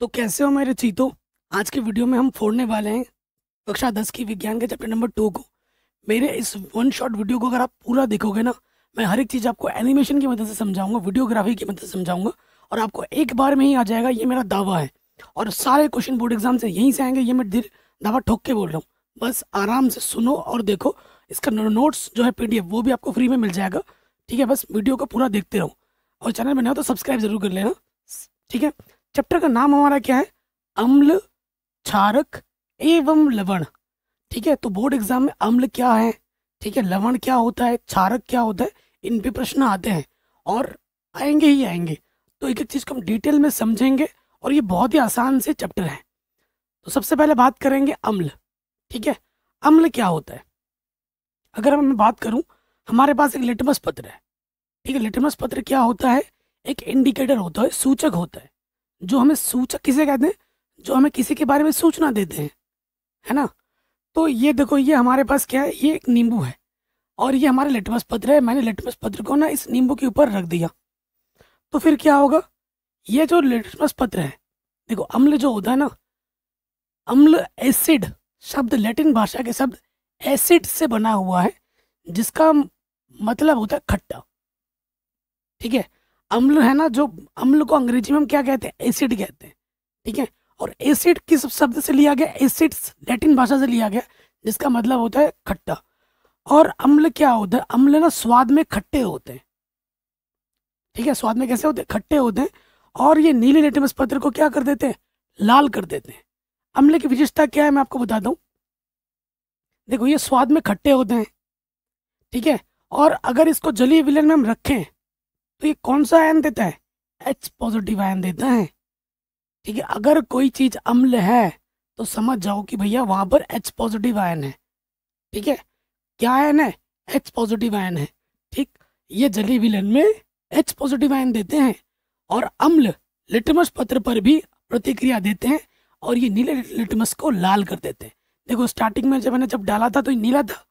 तो कैसे हो मेरे चीतो आज के वीडियो में हम फोड़ने वाले हैं कक्षा दस की विज्ञान के चैप्टर नंबर टू को मेरे इस वन शॉट वीडियो को अगर आप पूरा देखोगे ना मैं हर एक चीज़ आपको एनिमेशन की मदद से समझाऊंगा वीडियोग्राफी की मदद से समझाऊंगा और आपको एक बार में ही आ जाएगा ये मेरा दावा है और सारे क्वेश्चन बोर्ड एग्जाम से यहीं से आएंगे ये मैं धीरे दावा ठोक के बोल रहा हूँ बस आराम से सुनो और देखो इसका नोट्स जो है पी वो भी आपको फ्री में मिल जाएगा ठीक है बस वीडियो को पूरा देखते रहो और चैनल में ना हो तो सब्सक्राइब जरूर कर लेना ठीक है चैप्टर का नाम हमारा क्या है अम्ल क्षारक एवं लवण ठीक है तो बोर्ड एग्जाम में अम्ल क्या है ठीक है लवण क्या होता है क्षारक क्या होता है इन पे प्रश्न आते हैं और आएंगे ही आएंगे तो एक एक चीज़ को हम डिटेल में समझेंगे और ये बहुत ही आसान से चैप्टर है तो सबसे पहले बात करेंगे अम्ल ठीक है अम्ल क्या होता है अगर मैं बात करूं हमारे पास एक लिटमस पत्र है ठीक है लिटमस पत्र क्या होता है एक इंडिकेटर होता है सूचक होता है जो हमें सूचक किसे कहते हैं जो हमें किसी के बारे में सूचना देते हैं है ना तो ये देखो ये हमारे पास क्या है ये एक नींबू है और ये हमारे लिटमस पत्र है मैंने लिटमस पत्र को ना इस नींबू के ऊपर रख दिया तो फिर क्या होगा ये जो लिटमस पत्र है देखो अम्ल जो होता है ना अम्ल एसिड शब्द लैटिन भाषा के शब्द एसिड से बना हुआ है जिसका मतलब होता है खट्टा ठीक है अम्ल है ना जो अम्ल को अंग्रेजी में हम क्या कहते हैं एसिड कहते हैं ठीक है और एसिड किस शब्द से लिया गया एसिड लैटिन भाषा से लिया गया जिसका मतलब होता है खट्टा और अम्ल क्या होता है अम्ल ना स्वाद में खट्टे होते हैं ठीक है स्वाद में कैसे होते हैं खट्टे होते हैं और ये नीले लेटमस पत्र को क्या कर देते हैं लाल कर देते हैं अम्ल की विशेषता क्या है मैं आपको बता दूँ देखो ये स्वाद में खट्टे होते हैं ठीक है और अगर इसको जलीय विलन में हम रखें तो ये कौन सा आयन देता है एच पॉजिटिव आयन देता है ठीक है अगर कोई चीज़ अम्ल है तो समझ जाओ कि भैया वहां पर एच पॉजिटिव आयन है ठीक है क्या आयन है एच पॉजिटिव आयन है ठीक ये जली विलन में एच पॉजिटिव आयन देते हैं और अम्ल लिटमस पत्र पर भी प्रतिक्रिया देते हैं और ये नीले लिटमस को लाल कर देते हैं देखो स्टार्टिंग में जब मैंने जब डाला था तो ये नीला था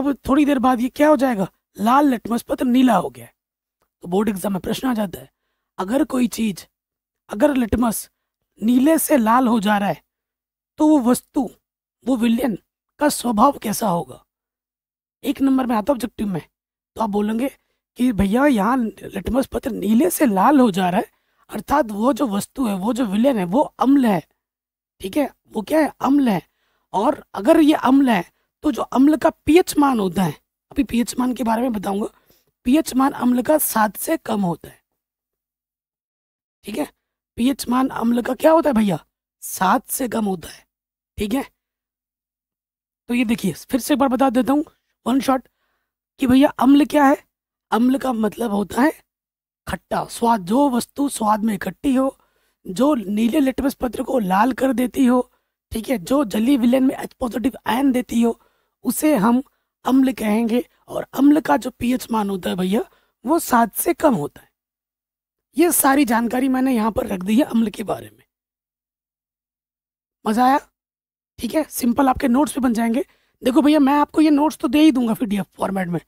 अब थोड़ी देर बाद ये क्या हो जाएगा लाल लिटमस पत्र नीला हो गया है तो बोर्ड एग्जाम में प्रश्न आ जाता है अगर कोई चीज अगर लिटमस नीले से लाल हो जा रहा है तो वो वस्तु वो विलियन का स्वभाव कैसा होगा एक नंबर में आता ऑब्जेक्टिव में तो आप बोलेंगे कि भैया यहाँ लिटमस पत्र नीले से लाल हो जा रहा है अर्थात वो जो वस्तु है वो जो विलियन है वो अम्ल है ठीक है वो क्या है अम्ल है और अगर ये अम्ल है तो जो अम्ल का पीएच मान होता है अभी पीएच मान के बारे में बताऊंगा पीएच मान अम्ल का सात से कम होता है ठीक है पीएच मान अम्ल का क्या होता है भैया सात से कम होता है ठीक है तो ये देखिए फिर से एक बार बता देता हूँ वन शॉट कि भैया अम्ल क्या है अम्ल का मतलब होता है खट्टा स्वाद जो वस्तु स्वाद में इकट्ठी हो जो नीले लिटमस पत्र को लाल कर देती हो ठीक है जो जली विलयन में एच पॉजिटिव आयन देती हो उसे हम अम्ल कहेंगे और अम्ल का जो पीएच मान होता है भैया वो सात से कम होता है ये सारी जानकारी मैंने यहां पर रख दी है अम्ल के बारे में मज़ा आया ठीक है सिंपल आपके नोट्स भी बन जाएंगे देखो भैया मैं आपको ये नोट्स तो दे ही दूंगा फिर फॉर्मेट में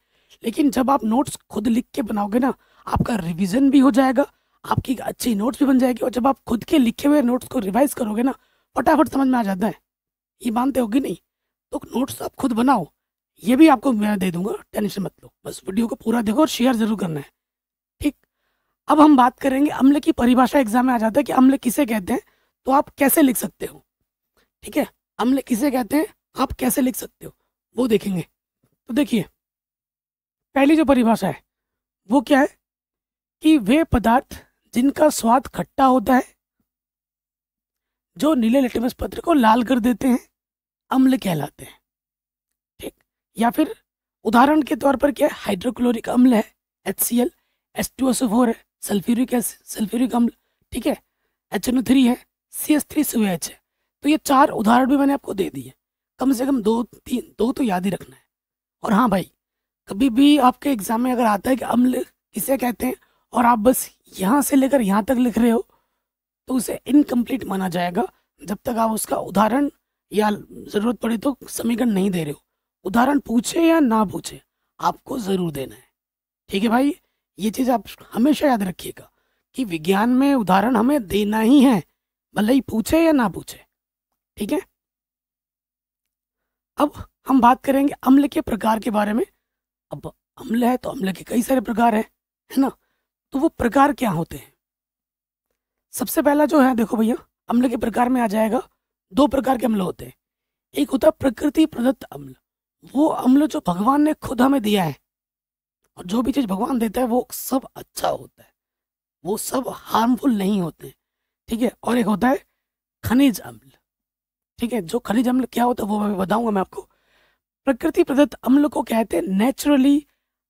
लेकिन जब आप नोट्स खुद लिख के बनाओगे ना आपका रिविजन भी हो जाएगा आपकी अच्छी नोट्स भी बन जाएगी और जब आप खुद के लिखे हुए नोट्स को रिवाइज करोगे ना फटाफट समझ में आ जाता है ये मानते होगी नहीं तो नोट्स आप खुद बनाओ ये भी आपको मैं दे दूंगा टेंशन मत लो बस वीडियो को पूरा देखो और शेयर जरूर करना है ठीक अब हम बात करेंगे अम्ल की परिभाषा एग्जाम में आ जाता है कि अम्ल किसे कहते हैं तो आप कैसे लिख सकते हो ठीक है अम्ल किसे कहते हैं आप कैसे लिख सकते हो वो देखेंगे तो देखिए पहली जो परिभाषा है वो क्या है कि वे पदार्थ जिनका स्वाद खट्टा होता है जो नीले लिटमस पत्र को लाल कर देते हैं अम्ल कहलाते हैं या फिर उदाहरण के तौर पर क्या है हाइड्रोक्लोरिक अम्ल है H C L H two S four है सल्फ्यूरिक एसिड सल्फ्यूरिक अम्ल ठीक है एच एन ओ थ्री है C S three C H है तो ये चार उदाहरण भी मैंने आपको दे दिए कम से कम दो तीन दो तो याद ही रखना है और हाँ भाई कभी भी आपके एग्जाम में अगर आता है कि अम्ल किसे कहते हैं और आप बस यहाँ से लेकर यहाँ तक लिख रहे हो तो उसे इनकम्प्लीट माना जाएगा जब तक आप उसका उदाहरण या ज़रूरत पड़े तो समीकरण नहीं दे रहे हो उदाहरण पूछे या ना पूछे आपको ज़रूर देना है ठीक है भाई ये चीज़ आप हमेशा याद रखिएगा कि विज्ञान में उदाहरण हमें देना ही है भले ही पूछे या ना पूछे ठीक है अब हम बात करेंगे अम्ल के प्रकार के बारे में अब अम्ल है तो अम्ल के कई सारे प्रकार हैं है ना तो वो प्रकार क्या होते हैं सबसे पहला जो है देखो भैया अम्ल के प्रकार में आ जाएगा दो प्रकार के अम्ल होते हैं एक होता है प्रकृति प्रदत्त अम्ल वो अम्ल जो भगवान ने खुद हमें दिया है और जो भी चीज़ भगवान देता है वो सब अच्छा होता है वो सब हार्मफुल नहीं होते ठीक है और एक होता है खनिज अम्ल ठीक है जो खनिज अम्ल क्या होता है वो मैं बताऊंगा मैं आपको प्रकृति प्रदत्त अम्ल को कहते हैं नेचुरली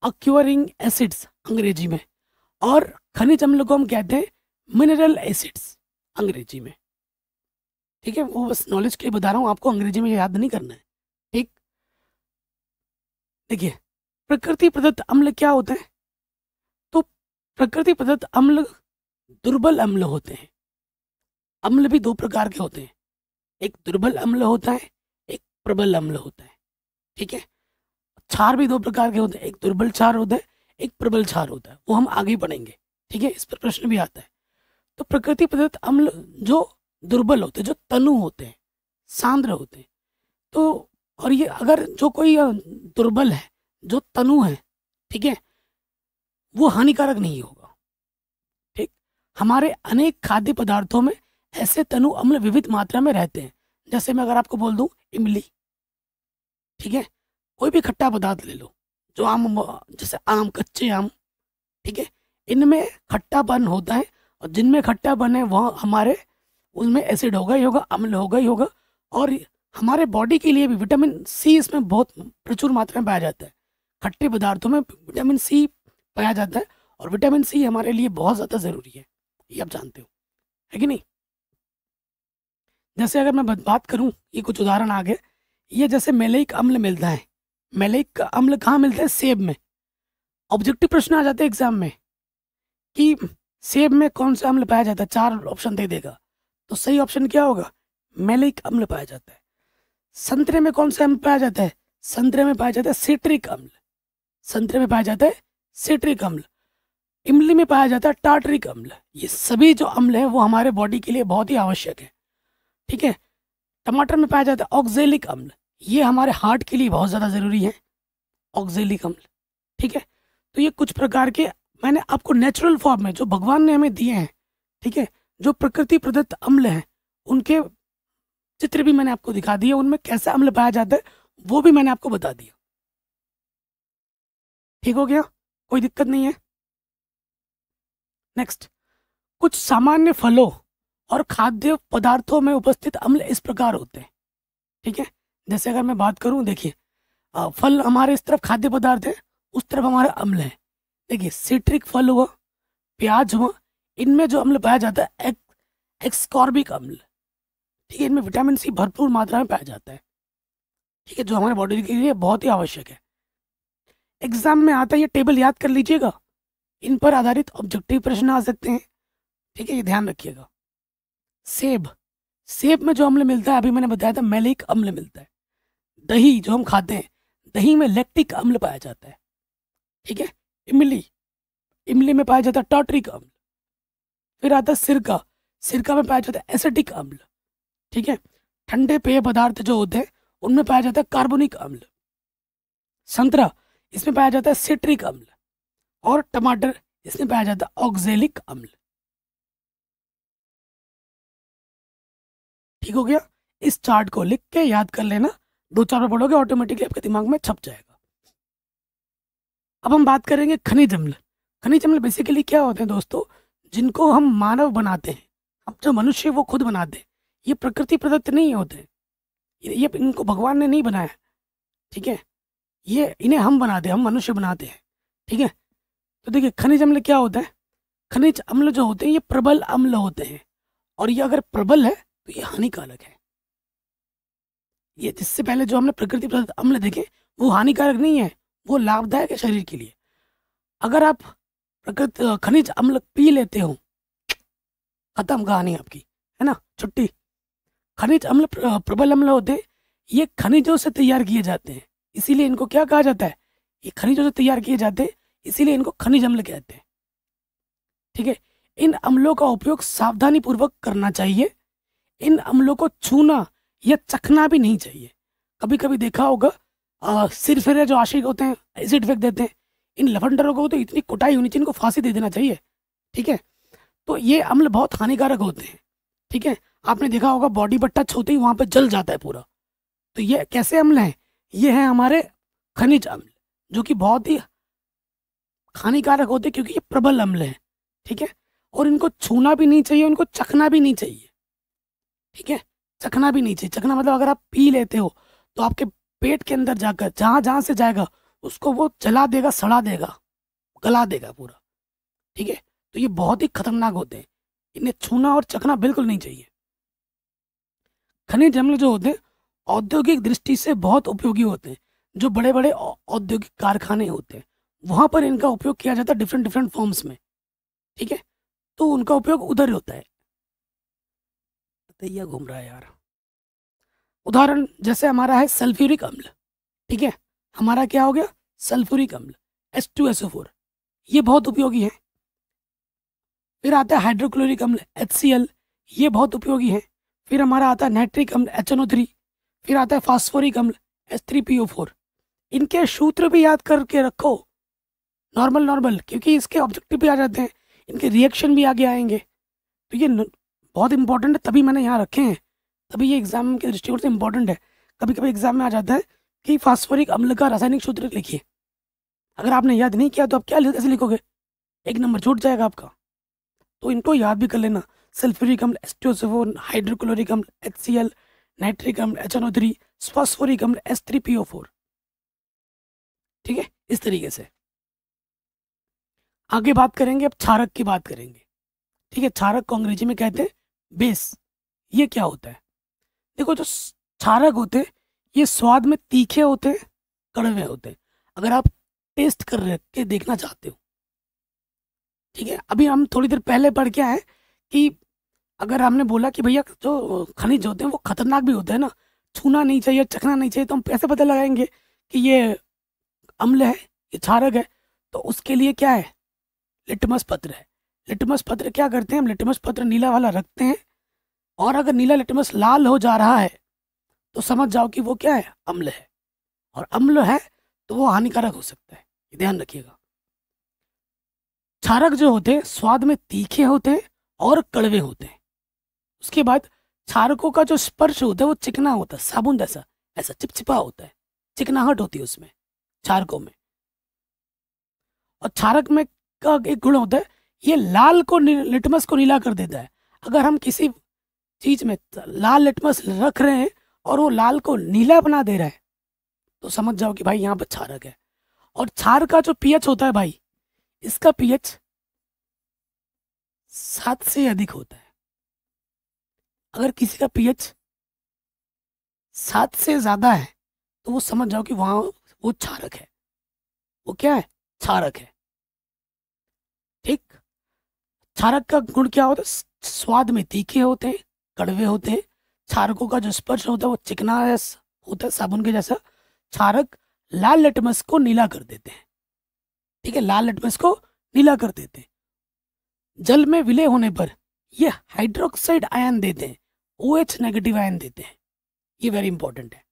अक्योरिंग एसिड्स अंग्रेजी में और खनिज अम्ल को हम कहते हैं मिनरल एसिड्स अंग्रेजी में ठीक है वो बस नॉलेज के लिए बता रहा हूँ आपको अंग्रेजी में याद नहीं करना है ठीक देखिए प्रकृति प्रदत्त अम्ल क्या होते हैं तो प्रकृति प्रदत्त अम्ल दुर्बल अम्ल होते हैं अम्ल भी दो प्रकार के होते हैं एक दुर्बल अम्ल होता है एक प्रबल अम्ल होता है ठीक है क्षार भी दो प्रकार के होते हैं एक दुर्बल क्षार होता है एक प्रबल क्षार होता है वो हम आगे पढ़ेंगे ठीक है इस पर प्रश्न भी आता है तो प्रकृति प्रदत्त अम्ल जो दुर्बल होते हैं जो तनु होते हैं सांद्र होते हैं तो और ये अगर जो कोई दुर्बल है जो तनु है ठीक है वो हानिकारक नहीं होगा ठीक हमारे अनेक खाद्य पदार्थों में ऐसे तनु अम्ल विविध मात्रा में रहते हैं जैसे मैं अगर आपको बोल दूं इमली ठीक है कोई भी खट्टा पदार्थ ले लो जो आम जैसे आम कच्चे आम ठीक है इनमें खट्टापन होता है और जिनमें खट्टापन है वह हमारे उसमें एसिड होगा ही होगा अम्ल होगा ही होगा और हमारे बॉडी के लिए भी विटामिन सी इसमें बहुत प्रचुर मात्रा में पाया जाता है खट्टे पदार्थों में विटामिन सी पाया जाता है और विटामिन सी हमारे लिए बहुत ज़्यादा ज़रूरी है ये आप जानते हो है कि नहीं जैसे अगर मैं बात करूं ये कुछ उदाहरण आगे ये जैसे मेलेक अम्ल मिलता है मेलेक का अम्ल कहाँ मिलता है सेब में ऑब्जेक्टिव प्रश्न आ जाते हैं एग्जाम में कि सेब में कौन सा अम्ल पाया जाता है चार ऑप्शन दे देगा तो सही ऑप्शन क्या होगा मेलेक अम्ल पाया जाता है संतरे में कौन सा अम्ल पाया जाता है संतरे में पाया जाता है सिट्रिक अम्ल संतरे में पाया जाता है सिट्रिक अम्ल इमली में पाया जाता है टाटरिक अम्ल ये सभी जो अम्ल है वो हमारे बॉडी के लिए बहुत ही आवश्यक है ठीक है टमाटर में पाया जाता है ऑक्जेलिक अम्ल ये हमारे हार्ट के लिए बहुत ज़्यादा ज़रूरी है ऑक्जेलिक अम्ल ठीक है तो ये कुछ प्रकार के मैंने आपको नेचुरल फॉर्म में जो भगवान ने हमें दिए हैं ठीक है जो प्रकृति प्रदत्त अम्ल हैं उनके चित्र भी मैंने आपको दिखा दिए उनमें कैसे अम्ल पाया जाता है वो भी मैंने आपको बता दिया ठीक हो गया कोई दिक्कत नहीं है नेक्स्ट कुछ सामान्य फलों और खाद्य पदार्थों में उपस्थित अम्ल इस प्रकार होते हैं ठीक है जैसे अगर मैं बात करूं देखिए फल हमारे इस तरफ खाद्य पदार्थ है उस तरफ हमारा अम्ल है देखिए सिट्रिक फल हुआ प्याज हुआ इनमें जो अम्ल पाया जाता है एक, एक्सकॉर्बिक अम्ल ठीक है इनमें विटामिन सी भरपूर मात्रा में पाया जाता है ठीक है जो हमारे बॉडी के लिए बहुत ही आवश्यक है एग्जाम में आता है ये टेबल याद कर लीजिएगा इन पर आधारित ऑब्जेक्टिव प्रश्न आ सकते हैं ठीक है ये ध्यान रखिएगा सेब सेब में जो अम्ल मिलता है अभी मैंने बताया था मैलिक अम्ल मिलता है दही जो हम खाते हैं दही में लैक्टिक अम्ल पाया जाता है ठीक है इमली इमली में पाया जाता है टॉटरिक अम्ल फिर आता है सिरका सिरका में पाया जाता है एसेटिक अम्ल ठीक है ठंडे पेय पदार्थ जो होते हैं उनमें पाया जाता है कार्बोनिक अम्ल संतरा इसमें पाया जाता है सिट्रिक अम्ल और टमाटर इसमें पाया जाता है ऑक्जेलिक अम्ल ठीक हो गया इस चार्ट को लिख के याद कर लेना दो चार बार पढ़ोगे ऑटोमेटिकली आपके दिमाग में छप जाएगा अब हम बात करेंगे खनिज अम्ल खनिज अम्ल बेसिकली क्या होते हैं दोस्तों जिनको हम मानव बनाते हैं अब जो मनुष्य वो खुद बनाते हैं ये प्रकृति प्रदत्त नहीं होते ये इनको भगवान ने नहीं बनाया ठीक है ये इन्हें हम बनाते हैं हम मनुष्य बनाते हैं ठीक है तो देखिए खनिज अम्ल क्या होता है खनिज अम्ल जो होते हैं ये प्रबल अम्ल होते हैं और ये अगर प्रबल है तो ये हानिकारक है ये जिससे पहले जो हमने प्रकृति प्रदत्त अम्ल देखे वो हानिकारक नहीं है वो लाभदायक है शरीर के लिए अगर आप प्रकृति खनिज अम्ल पी लेते हो खत्म कहानी आपकी है ना छुट्टी खनिज अम्ल प्रबल अम्ल होते हैं ये खनिजों से तैयार किए जाते हैं इसीलिए इनको क्या कहा जाता है ये खनिजों से तैयार किए जाते हैं इसीलिए इनको खनिज अम्ल कहते हैं ठीक है इन अम्लों का उपयोग सावधानी पूर्वक करना चाहिए इन अम्लों को छूना या चखना भी नहीं चाहिए कभी कभी देखा होगा सिर फिर जो आशिक होते हैं एसिड फेंक देते हैं इन लफंडरों को तो इतनी कुटाई होनी चाहिए इनको फांसी दे देना चाहिए ठीक है तो ये अम्ल बहुत हानिकारक होते हैं ठीक है आपने देखा होगा बॉडी बट्टा छोते ही वहाँ पर जल जाता है पूरा तो ये कैसे अम्ल हैं ये हैं हमारे खनिज अम्ल जो कि बहुत ही हानिकारक होते हैं क्योंकि ये प्रबल अम्ल है ठीक है और इनको छूना भी नहीं चाहिए इनको चखना भी नहीं चाहिए ठीक है चखना भी नहीं चाहिए चखना मतलब अगर आप पी लेते हो तो आपके पेट के अंदर जाकर जहाँ जहाँ से जाएगा उसको वो जला देगा सड़ा देगा गला देगा पूरा ठीक है तो ये बहुत ही खतरनाक होते हैं इन्हें छूना और चखना बिल्कुल नहीं चाहिए खनिज अम्ल जो होते हैं औद्योगिक दृष्टि से बहुत उपयोगी होते हैं जो बड़े बड़े औद्योगिक कारखाने होते हैं वहाँ पर इनका उपयोग किया जाता है डिफरेंट डिफरेंट फॉर्म्स में ठीक है तो उनका उपयोग उधर होता है तैया घूम रहा है यार उदाहरण जैसे हमारा है सल्फ्यूरिक अम्ल ठीक है हमारा क्या हो गया सल्फ्यूरिक अम्ल S two S O four ये बहुत उपयोगी है फिर आता है हाइड्रोक्लोरिक अम्ल एच सी एल ये बहुत उपयोगी है फिर हमारा आता है नाइट्रिक अम्ल एच थ्री फिर आता है फास्फोरिक अम्ल H three P O four इनके सूत्र भी याद करके रखो नॉर्मल नॉर्मल क्योंकि इसके ऑब्जेक्टिव भी आ जाते हैं इनके रिएक्शन भी आगे आएंगे तो ये बहुत इंपॉर्टेंट है तभी मैंने यहाँ रखे हैं तभी ये एग्जाम के दृष्टिकोण से इंपॉर्टेंट है कभी कभी एग्जाम में आ जाता है कि फास्फोरिक अम्ल का रासायनिक सूत्र लिखिए अगर आपने याद नहीं किया तो आप क्या कैसे लिखोगे एक नंबर छूट जाएगा आपका तो इनको याद भी कर लेना सल्फ्यूरिक अम्ल एस फोर हाइड्रोक्लोरिक अम्ल एच सी एल नाइट्रिक अम्ल H N O three phosphoric अम्ल S three P O four ठीक है इस तरीके से आगे बात करेंगे अब क्षारक की बात करेंगे ठीक है क्षारक को अंग्रेजी में कहते हैं बेस ये क्या होता है देखो जो क्षारक होते ये स्वाद में तीखे होते हैं कड़वे होते हैं अगर आप टेस्ट कर रहे के देखना चाहते हो ठीक है अभी हम थोड़ी देर पहले पढ़ के आए कि अगर हमने बोला कि भैया जो खनिज होते हैं वो खतरनाक भी होते हैं ना छूना नहीं चाहिए चखना नहीं चाहिए तो हम पैसे पता लगाएंगे कि ये अम्ल है ये क्षारक है तो उसके लिए क्या है लिटमस पत्र है लिटमस पत्र क्या करते हैं हम लिटमस पत्र नीला वाला रखते हैं और अगर नीला लिटमस लाल हो जा रहा है तो समझ जाओ कि वो क्या है अम्ल है और अम्ल है तो वो हानिकारक हो सकता है ध्यान रखिएगा क्षारक जो होते हैं स्वाद में तीखे होते हैं और कड़वे होते हैं उसके बाद छारकों का जो स्पर्श होता है वो चिकना होता है साबुन जैसा ऐसा चिपचिपा होता है चिकनाहट होती है उसमें छारकों में और छारक में का एक गुण होता है ये लाल को लिटमस को नीला कर देता है अगर हम किसी चीज में लाल लिटमस रख रहे हैं और वो लाल को नीला बना दे रहा है तो समझ जाओ कि भाई यहाँ पर छारक है और छार का जो पीएच होता है भाई इसका पीएच सात से अधिक होता है अगर किसी का पीएच सात से ज्यादा है तो वो समझ जाओ कि वहां वो क्षारक है वो क्या है क्षारक है ठीक क्षारक का गुण क्या होता है स्वाद में तीखे होते हैं कड़वे होते हैं क्षारकों का जो स्पर्श होता है वो चिकना होता है साबुन के जैसा क्षारक लाल लटमस को नीला कर देते हैं ठीक है लाल लटमस को नीला कर देते हैं जल में विलय होने पर ये हाइड्रोक्साइड आयन देते हैं ओ एच नेगेटिव आयन देते हैं ये वेरी इंपॉर्टेंट है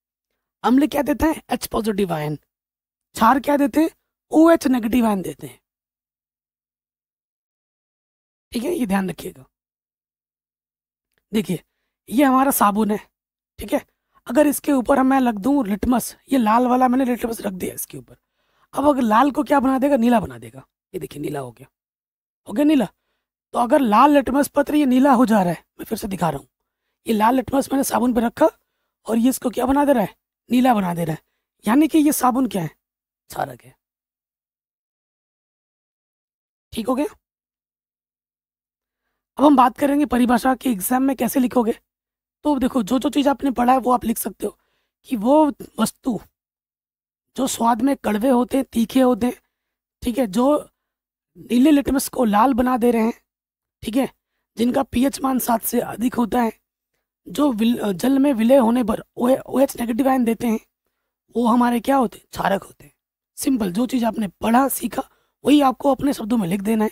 अम्ल क्या देते हैं एच पॉजिटिव आयन क्षार क्या देते हैं ओ एच नेगेटिव आयन देते हैं ठीक है ये ध्यान रखिएगा देखिए ये हमारा साबुन है ठीक है अगर इसके ऊपर हम मैं लग लिटमस ये लाल वाला मैंने लिटमस रख दिया इसके ऊपर अब अगर लाल को क्या बना देगा नीला बना देगा ये देखिए नीला हो गया हो गया नीला तो अगर लाल लटमस पत्र ये नीला हो जा रहा है मैं फिर से दिखा रहा हूँ ये लाल लटमस मैंने साबुन पर रखा और ये इसको क्या बना दे रहा है नीला बना दे रहा है यानी कि ये साबुन क्या है सारक है ठीक हो गया अब हम बात करेंगे परिभाषा के एग्जाम में कैसे लिखोगे तो देखो जो जो चीज़ आपने पढ़ा है वो आप लिख सकते हो कि वो वस्तु जो स्वाद में कड़वे होते हैं तीखे होते हैं ठीक है जो नीले लिटमस को लाल बना दे रहे हैं ठीक है जिनका पीएच मान सात से अधिक होता है जो जल में विलय होने पर ओ नेगेटिव आयन देते हैं वो हमारे क्या होते हैं क्षारक होते हैं सिंपल जो चीज़ आपने पढ़ा सीखा वही आपको अपने शब्दों में लिख देना है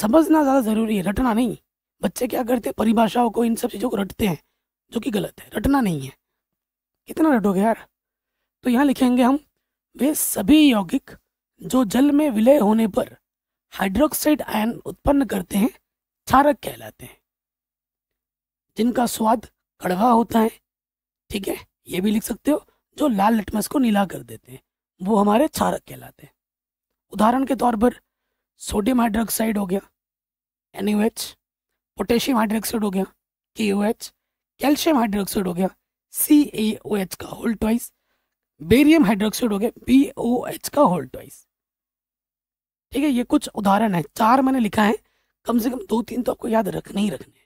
समझना ज़्यादा ज़रूरी है रटना नहीं बच्चे क्या करते हैं परिभाषाओं को इन सब चीज़ों को रटते हैं जो कि गलत है रटना नहीं है कितना रटोगे यार तो यहाँ लिखेंगे हम वे सभी यौगिक जो जल में विलय होने पर हाइड्रोक्साइड आयन उत्पन्न करते हैं क्षारक कहलाते हैं जिनका स्वाद कड़वा होता है ठीक है ये भी लिख सकते हो जो लाल लटमस को नीला कर देते हैं वो हमारे क्षारक कहलाते हैं उदाहरण के तौर पर सोडियम हाइड्रोक्साइड हो गया एन पोटेशियम हाइड्रोक्साइड हो गया के कैल्शियम हाइड्रोक्साइड हो गया सी ए ओ एच का होल्ड ट्वाइस बेरियम हाइड्रोक्साइड हो गया बी ओ एच का होल्ड ट्वाइस ठीक है ये कुछ उदाहरण है चार मैंने लिखा है कम से कम दो तीन तो आपको याद रखने ही रखने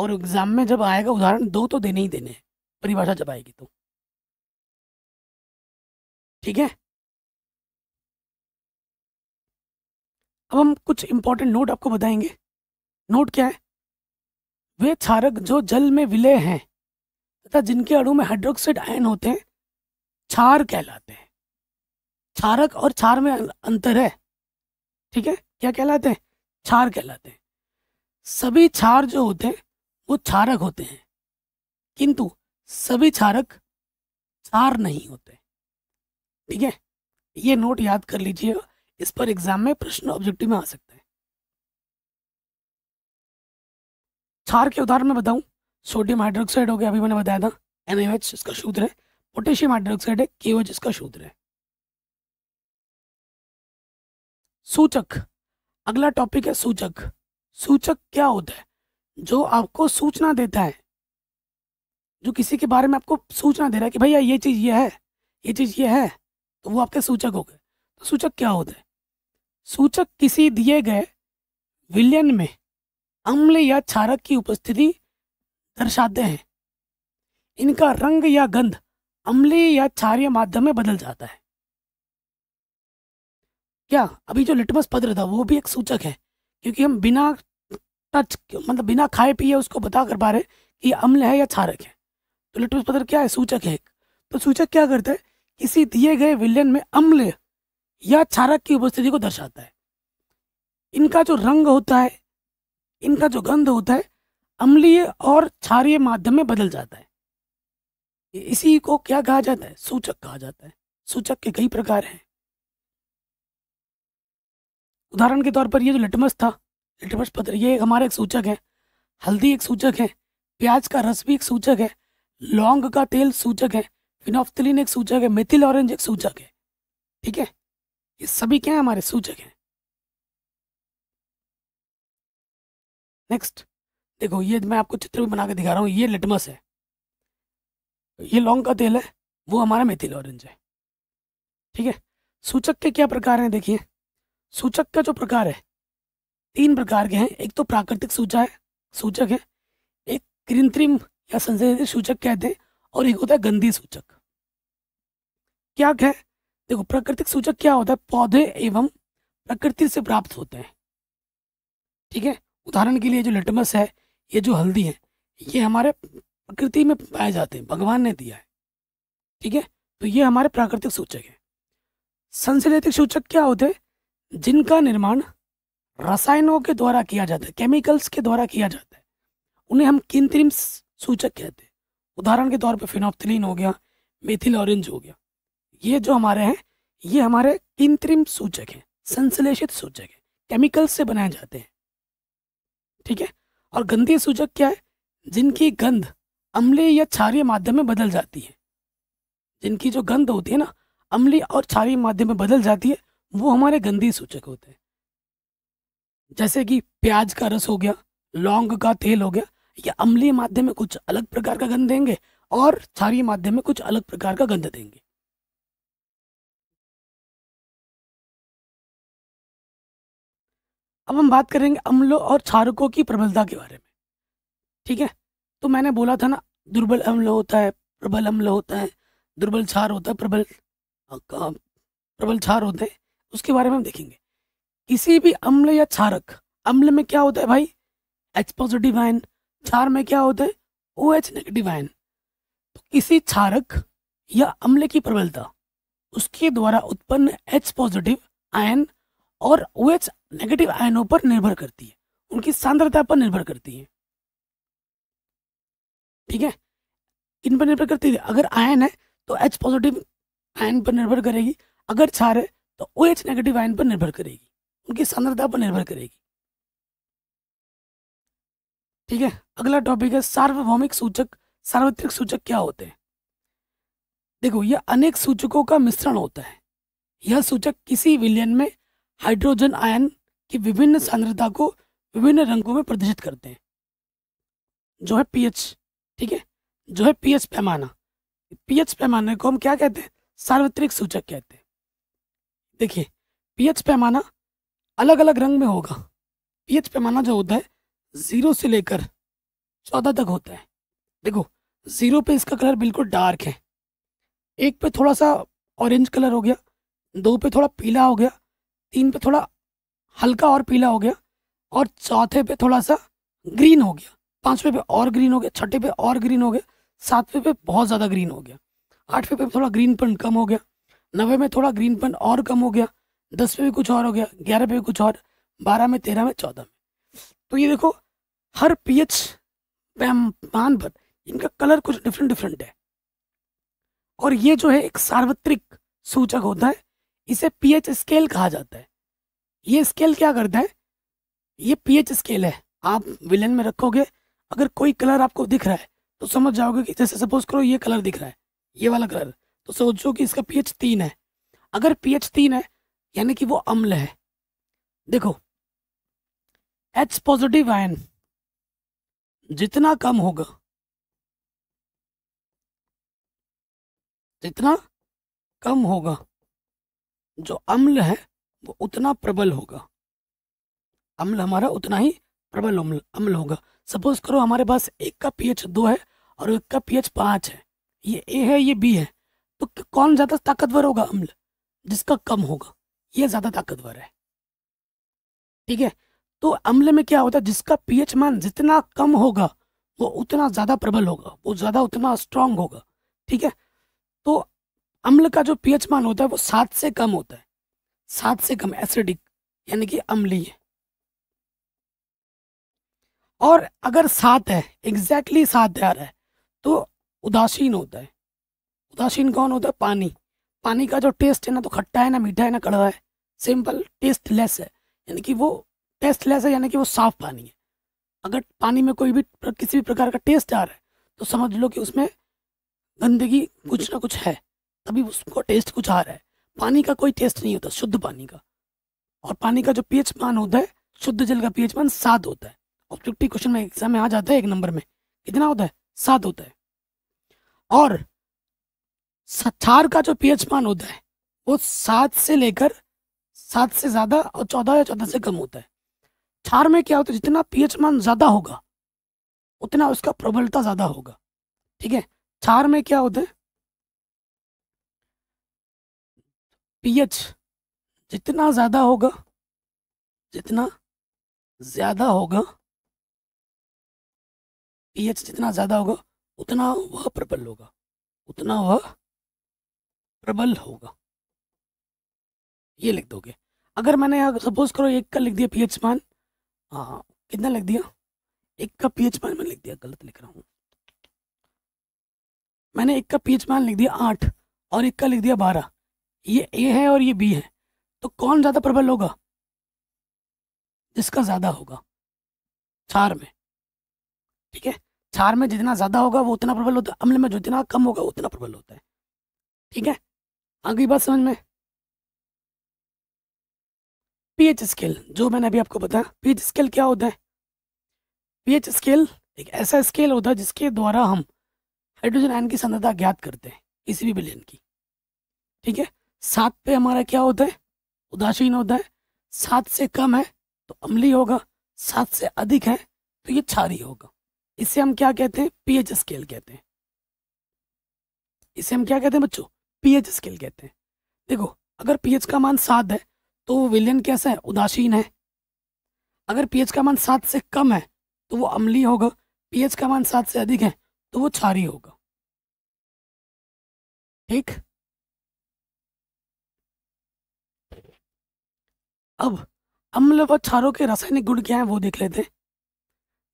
और एग्जाम में जब आएगा उदाहरण दो तो देने ही देने हैं परिभाषा जब आएगी तो ठीक है अब हम कुछ इंपॉर्टेंट नोट आपको बताएंगे नोट क्या है वे क्षारक जो जल में विलय हैं तथा जिनके अणु में हाइड्रोक्साइड आयन होते हैं क्षार कहलाते हैं क्षारक और क्षार में अंतर है ठीक है क्या कहलाते हैं छार कहलाते हैं सभी छार जो होते हैं वो छारक होते हैं किंतु सभी छारक छार नहीं होते ठीक है ये नोट याद कर लीजिए इस पर एग्जाम में प्रश्न ऑब्जेक्टिव में आ सकता है छार के उदाहरण में बताऊं सोडियम हाइड्रोक्साइड हो गया अभी मैंने बताया था एनएच इसका सूत्र है पोटेशियम हाइड्रोक्साइड है के इसका सूत्र है सूचक अगला टॉपिक है सूचक सूचक क्या होता है जो आपको सूचना देता है जो किसी के बारे में आपको सूचना दे रहा है कि भैया ये चीज़ ये है ये चीज़ ये है तो वो आपके सूचक हो गए तो सूचक क्या होता है सूचक किसी दिए गए विलयन में अम्ल या क्षारक की उपस्थिति दर्शाते हैं इनका रंग या गंध अम्लीय या क्षारीय माध्यम में बदल जाता है क्या अभी जो लिटमस पत्र था वो भी एक सूचक है क्योंकि हम बिना टच मतलब बिना खाए पिए उसको बता कर पा रहे कि अम्ल है या क्षारक है तो लिटमस पत्र क्या है सूचक है एक तो सूचक क्या करता है किसी दिए गए विलयन में अम्ल या क्षारक की उपस्थिति को दर्शाता है इनका जो रंग होता है इनका जो गंध होता है अम्लीय और क्षारीय माध्यम में बदल जाता है इसी को क्या कहा जाता है सूचक कहा जाता है सूचक के कई प्रकार हैं उदाहरण के तौर पर ये जो लिटमस था लिटमस पत्र ये हमारा एक सूचक है हल्दी एक सूचक है प्याज का रस भी एक सूचक है लौंग का तेल सूचक है फिनोफ्थलिन एक सूचक है मेथिल ऑरेंज एक सूचक है ठीक है ये सभी क्या है हमारे सूचक हैं नेक्स्ट देखो ये मैं आपको चित्र भी बना के दिखा रहा हूँ ये लिटमस है ये लौंग का तेल है वो हमारा मेथिल ऑरेंज है ठीक है सूचक के क्या प्रकार हैं देखिए सूचक का जो प्रकार है तीन प्रकार के हैं एक तो प्राकृतिक सूचा है सूचक है एक कृत्रिम या संसदित सूचक कहते हैं और एक होता है गंदी सूचक क्या है देखो प्राकृतिक सूचक क्या होता है पौधे एवं प्रकृति से प्राप्त होते हैं ठीक है उदाहरण के लिए जो लिटमस है ये जो हल्दी है ये हमारे प्रकृति में पाए जाते हैं भगवान ने दिया है ठीक है तो ये हमारे प्राकृतिक सूचक है संसदित सूचक क्या होते हैं जिनका निर्माण रसायनों के द्वारा किया जाता है केमिकल्स के द्वारा किया जाता है उन्हें हम कृत्रिम सूचक कहते हैं उदाहरण के तौर पर फिनोप्थिलीन हो गया मेथिल ऑरेंज हो गया ये जो हमारे हैं ये हमारे कृत्रिम सूचक हैं संश्लेषित सूचक हैं केमिकल्स से बनाए जाते हैं ठीक है और गंधे सूचक क्या है जिनकी गंध अम्लीय या क्षारीय माध्यम में बदल जाती है जिनकी जो गंध होती है ना अम्लीय और क्षारीय माध्यम में बदल जाती है वो हमारे गंदी सूचक होते हैं जैसे कि प्याज का रस हो गया लौंग का तेल हो गया या अम्लीय माध्यम में कुछ अलग प्रकार का गंध देंगे और क्षारीय माध्यम में कुछ अलग प्रकार का गंध देंगे अब हम बात करेंगे अम्लों और क्षारकों की प्रबलता के बारे में ठीक है तो मैंने बोला था ना दुर्बल अम्ल होता है प्रबल अम्ल होता है दुर्बल क्षार होता है प्रबल प्रबल क्षार होते हैं उसके बारे में हम देखेंगे किसी भी अम्ल या क्षारक अम्ल में क्या होता है भाई एच पॉजिटिव आयन क्षार में क्या होता है ओ एच नेगेटिव आयन तो किसी क्षारक या अम्ल की प्रबलता उसके द्वारा उत्पन्न एच पॉजिटिव आयन और ओ एच नेगेटिव आयनों पर निर्भर करती है उनकी सांद्रता पर निर्भर करती है ठीक है इन पर निर्भर करती है अगर आयन है तो एच पॉजिटिव आयन पर निर्भर करेगी अगर क्षार है तो ओ एच नेगेटिव आयन पर निर्भर करेगी उनकी सांद्रता पर निर्भर करेगी ठीक है अगला टॉपिक है सार्वभौमिक सूचक सार्वत्रिक सूचक क्या होते हैं देखो यह अनेक सूचकों का मिश्रण होता है यह सूचक किसी विलयन में हाइड्रोजन आयन की विभिन्न सांद्रता को विभिन्न रंगों में प्रदर्शित करते हैं जो है पीएच ठीक है जो है पीएच पैमाना पीएच पैमाने को हम क्या कहते हैं सार्वत्रिक सूचक कहते हैं देखिए पीएच पैमाना अलग अलग रंग में होगा पीएच पैमाना जो होता है ज़ीरो से लेकर चौदह तक होता है देखो ज़ीरो पे इसका कलर बिल्कुल डार्क है एक पे थोड़ा सा ऑरेंज कलर हो गया दो पे थोड़ा पीला हो गया तीन पे थोड़ा हल्का और पीला हो गया और चौथे पे थोड़ा सा ग्रीन हो गया पाँचवें पे और ग्रीन हो गया छठे पे और ग्रीन हो गया सातवें पे बहुत ज़्यादा ग्रीन हो गया आठवें पे थोड़ा ग्रीन ग्रीनपन कम हो गया नवे में थोड़ा ग्रीनपन और कम हो गया दस पे भी कुछ और हो गया ग्यारह पे भी कुछ और बारह में तेरह में चौदह में तो ये देखो हर पी एच पैमान पर इनका कलर कुछ डिफरेंट डिफरेंट है और ये जो है एक सार्वत्रिक सूचक होता है इसे एच स्केल कहा जाता है ये स्केल क्या करता है ये एच स्केल है आप विलन में रखोगे अगर कोई कलर आपको दिख रहा है तो समझ जाओगे कि जैसे सपोज करो ये कलर दिख रहा है ये वाला कलर तो सोचो कि इसका पीएच तीन है अगर पीएच तीन है यानी कि वो अम्ल है देखो एच पॉजिटिव आयन जितना कम होगा जितना कम होगा जो अम्ल है वो उतना प्रबल होगा अम्ल हमारा उतना ही प्रबल अम्ल होगा सपोज करो हमारे पास एक का पीएच दो है और एक का पीएच पांच है ये ए है ये बी है तो कौन ज्यादा ताकतवर होगा अम्ल जिसका कम होगा ये ज्यादा ताकतवर है ठीक है तो अम्ल में क्या होता है जिसका पीएच मान जितना कम होगा वो उतना ज्यादा प्रबल होगा वो ज्यादा उतना स्ट्रांग होगा ठीक है तो अम्ल का जो पीएच मान होता है वो सात से कम होता है सात से कम एसिडिक यानी कि अम्लीय और अगर सात है एग्जैक्टली exactly सात आ रहा है तो उदासीन होता है उदासीन कौन होता है पानी पानी का जो टेस्ट है ना तो खट्टा है ना मीठा है ना कड़वा है सिंपल टेस्ट लेस है यानी कि वो टेस्ट लेस है यानी कि वो साफ पानी है अगर पानी में कोई भी किसी भी प्रकार का टेस्ट आ रहा है तो समझ लो कि उसमें गंदगी कुछ ना कुछ है तभी उसको टेस्ट कुछ आ रहा है पानी का कोई टेस्ट नहीं होता शुद्ध पानी का और पानी का जो पीएच मान होता है शुद्ध जल का पीएच मान सात होता है ऑब्जेक्टिव क्वेश्चन में एग्जाम में आ जाता है एक नंबर में कितना होता है सात होता है और क्षार का जो पीएच मान होता है वो सात से लेकर सात से ज़्यादा और चौदह या चौदह से कम होता है क्षार में क्या होता है जितना पीएच मान ज़्यादा होगा उतना उसका प्रबलता ज़्यादा होगा ठीक है क्षार में क्या होता है पीएच जितना ज़्यादा होगा जितना ज़्यादा होगा पीएच जितना ज़्यादा होगा उतना वह प्रबल होगा उतना वह प्रबल होगा ये लिख दोगे अगर मैंने यहाँ सपोज करो एक का लिख दिया पीएच मान हाँ कितना लिख दिया एक का पीएच मान मैंने लिख दिया गलत लिख रहा हूँ मैंने एक का पीएच मान लिख दिया आठ और एक का लिख दिया बारह ये ए है और ये बी है तो कौन ज़्यादा प्रबल होगा जिसका ज़्यादा होगा चार में ठीक है चार में जितना ज़्यादा होगा वो उतना प्रबल होता है अम्ल में जितना कम होगा उतना प्रबल होता है ठीक है आ गई बात समझ में पीएच स्केल जो मैंने अभी आपको बताया पीएच स्केल क्या होता है पीएच स्केल एक ऐसा स्केल होता है जिसके द्वारा हम हाइड्रोजन आयन की सन्दता ज्ञात करते हैं किसी भी बिलियन की ठीक है सात पे हमारा क्या होता है उदासीन होता है सात से कम है तो अम्ली होगा सात से अधिक है तो ये छारी होगा इसे हम क्या कहते हैं पीएच स्केल कहते हैं इसे हम क्या कहते हैं बच्चों पीएच स्केल कहते हैं देखो अगर पीएच का मान सात है तो वो विलियन कैसा है उदासीन है अगर पीएच का मान सात से कम है तो वो अम्लीय होगा पीएच का मान सात से अधिक है तो वो छारी होगा ठीक अब अम्ल व क्षारों के रासायनिक गुण क्या हैं वो देख लेते हैं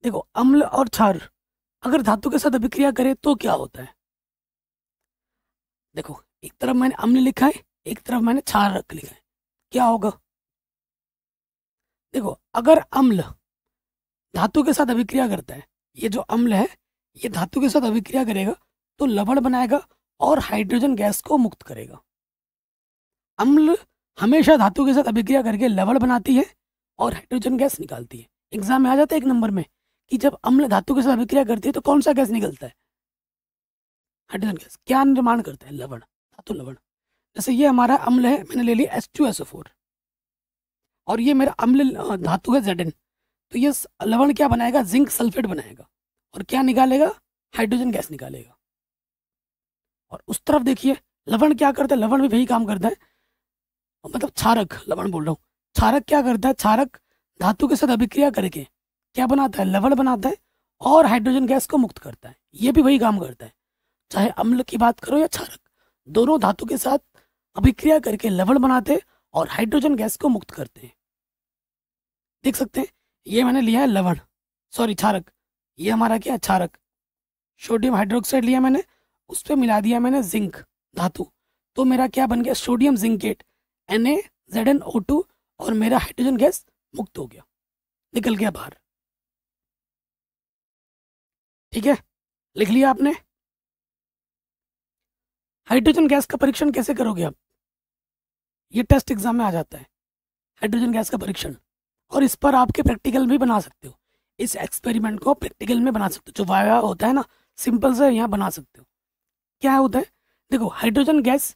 देखो अम्ल और क्षार अगर धातु के साथ अभिक्रिया करे तो क्या होता है देखो एक तरफ मैंने अम्ल लिखा है एक तरफ मैंने क्षार रख लिखा है क्या होगा देखो अगर अम्ल धातु के साथ अभिक्रिया करता है ये जो अम्ल है ये धातु के साथ अभिक्रिया करेगा तो लवण बनाएगा और हाइड्रोजन गैस को मुक्त करेगा अम्ल हमेशा धातु के साथ अभिक्रिया करके लवण बनाती है और हाइड्रोजन गैस निकालती है एग्जाम में आ जाता है एक नंबर में कि जब अम्ल धातु के साथ अभिक्रिया करती है तो कौन सा गैस निकलता है हाइड्रोजन गैस क्या निर्माण करता है लवण धातु तो लवण जैसे ये हमारा अम्ल है मैंने ले लिया एस टू एस फोर और ये मेरा अम्ल धातु है जेड तो ये लवण क्या बनाएगा जिंक सल्फेट बनाएगा और क्या निकालेगा हाइड्रोजन गैस निकालेगा और उस तरफ देखिए लवण क्या करता है लवण भी वही काम करता है मतलब छारक लवण बोल रहा हूँ छारक क्या करता है छारक धातु के साथ अभिक्रिया करके क्या बनाता है लवण बनाता है और हाइड्रोजन गैस को मुक्त करता है ये भी वही काम करता है चाहे अम्ल की बात करो या छारक दोनों धातु के साथ अभिक्रिया करके लवण बनाते और हाइड्रोजन गैस को मुक्त करते हैं देख सकते हैं ये मैंने लिया है लवण सॉरी क्षारक ये हमारा क्या क्षारक सोडियम हाइड्रोक्साइड लिया मैंने उस पर मिला दिया मैंने जिंक धातु तो मेरा क्या बन गया sodium zincate N Z N O two और मेरा हाइड्रोजन गैस मुक्त हो गया निकल गया बाहर ठीक है लिख लिया आपने हाइड्रोजन गैस का परीक्षण कैसे करोगे आप ये टेस्ट एग्जाम में आ जाता है हाइड्रोजन गैस का परीक्षण और इस पर आपके प्रैक्टिकल भी बना सकते हो इस एक्सपेरिमेंट को प्रैक्टिकल में बना सकते हो जो वाया होता है ना सिंपल से यहाँ बना सकते हो क्या होता है देखो हाइड्रोजन गैस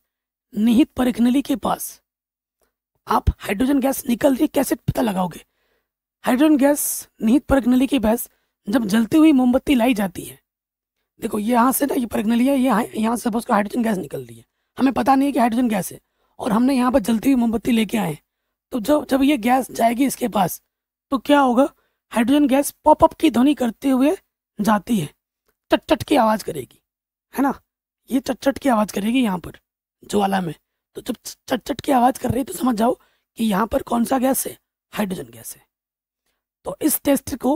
निहित परिखनली के पास आप हाइड्रोजन गैस निकल रही कैसे पता लगाओगे हाइड्रोजन गैस निहित परिखनली के पास जब जलती हुई मोमबत्ती लाई जाती है देखो यहाँ से ना ये लिया ये यहाँ से उसका हाइड्रोजन गैस निकल रही है हमें पता नहीं है कि हाइड्रोजन गैस है और हमने यहाँ पर जलती हुई मोमबत्ती लेके आए तो जब जब ये गैस जाएगी इसके पास तो क्या होगा हाइड्रोजन गैस पॉपअप की ध्वनि करते हुए जाती है टट टट की आवाज़ करेगी है ना ये चट चट की आवाज़ करेगी यहाँ पर ज्वाला में तो जब चट चट की आवाज़ कर रही है तो समझ जाओ कि यहाँ पर कौन सा गैस है हाइड्रोजन गैस है तो इस टेस्ट को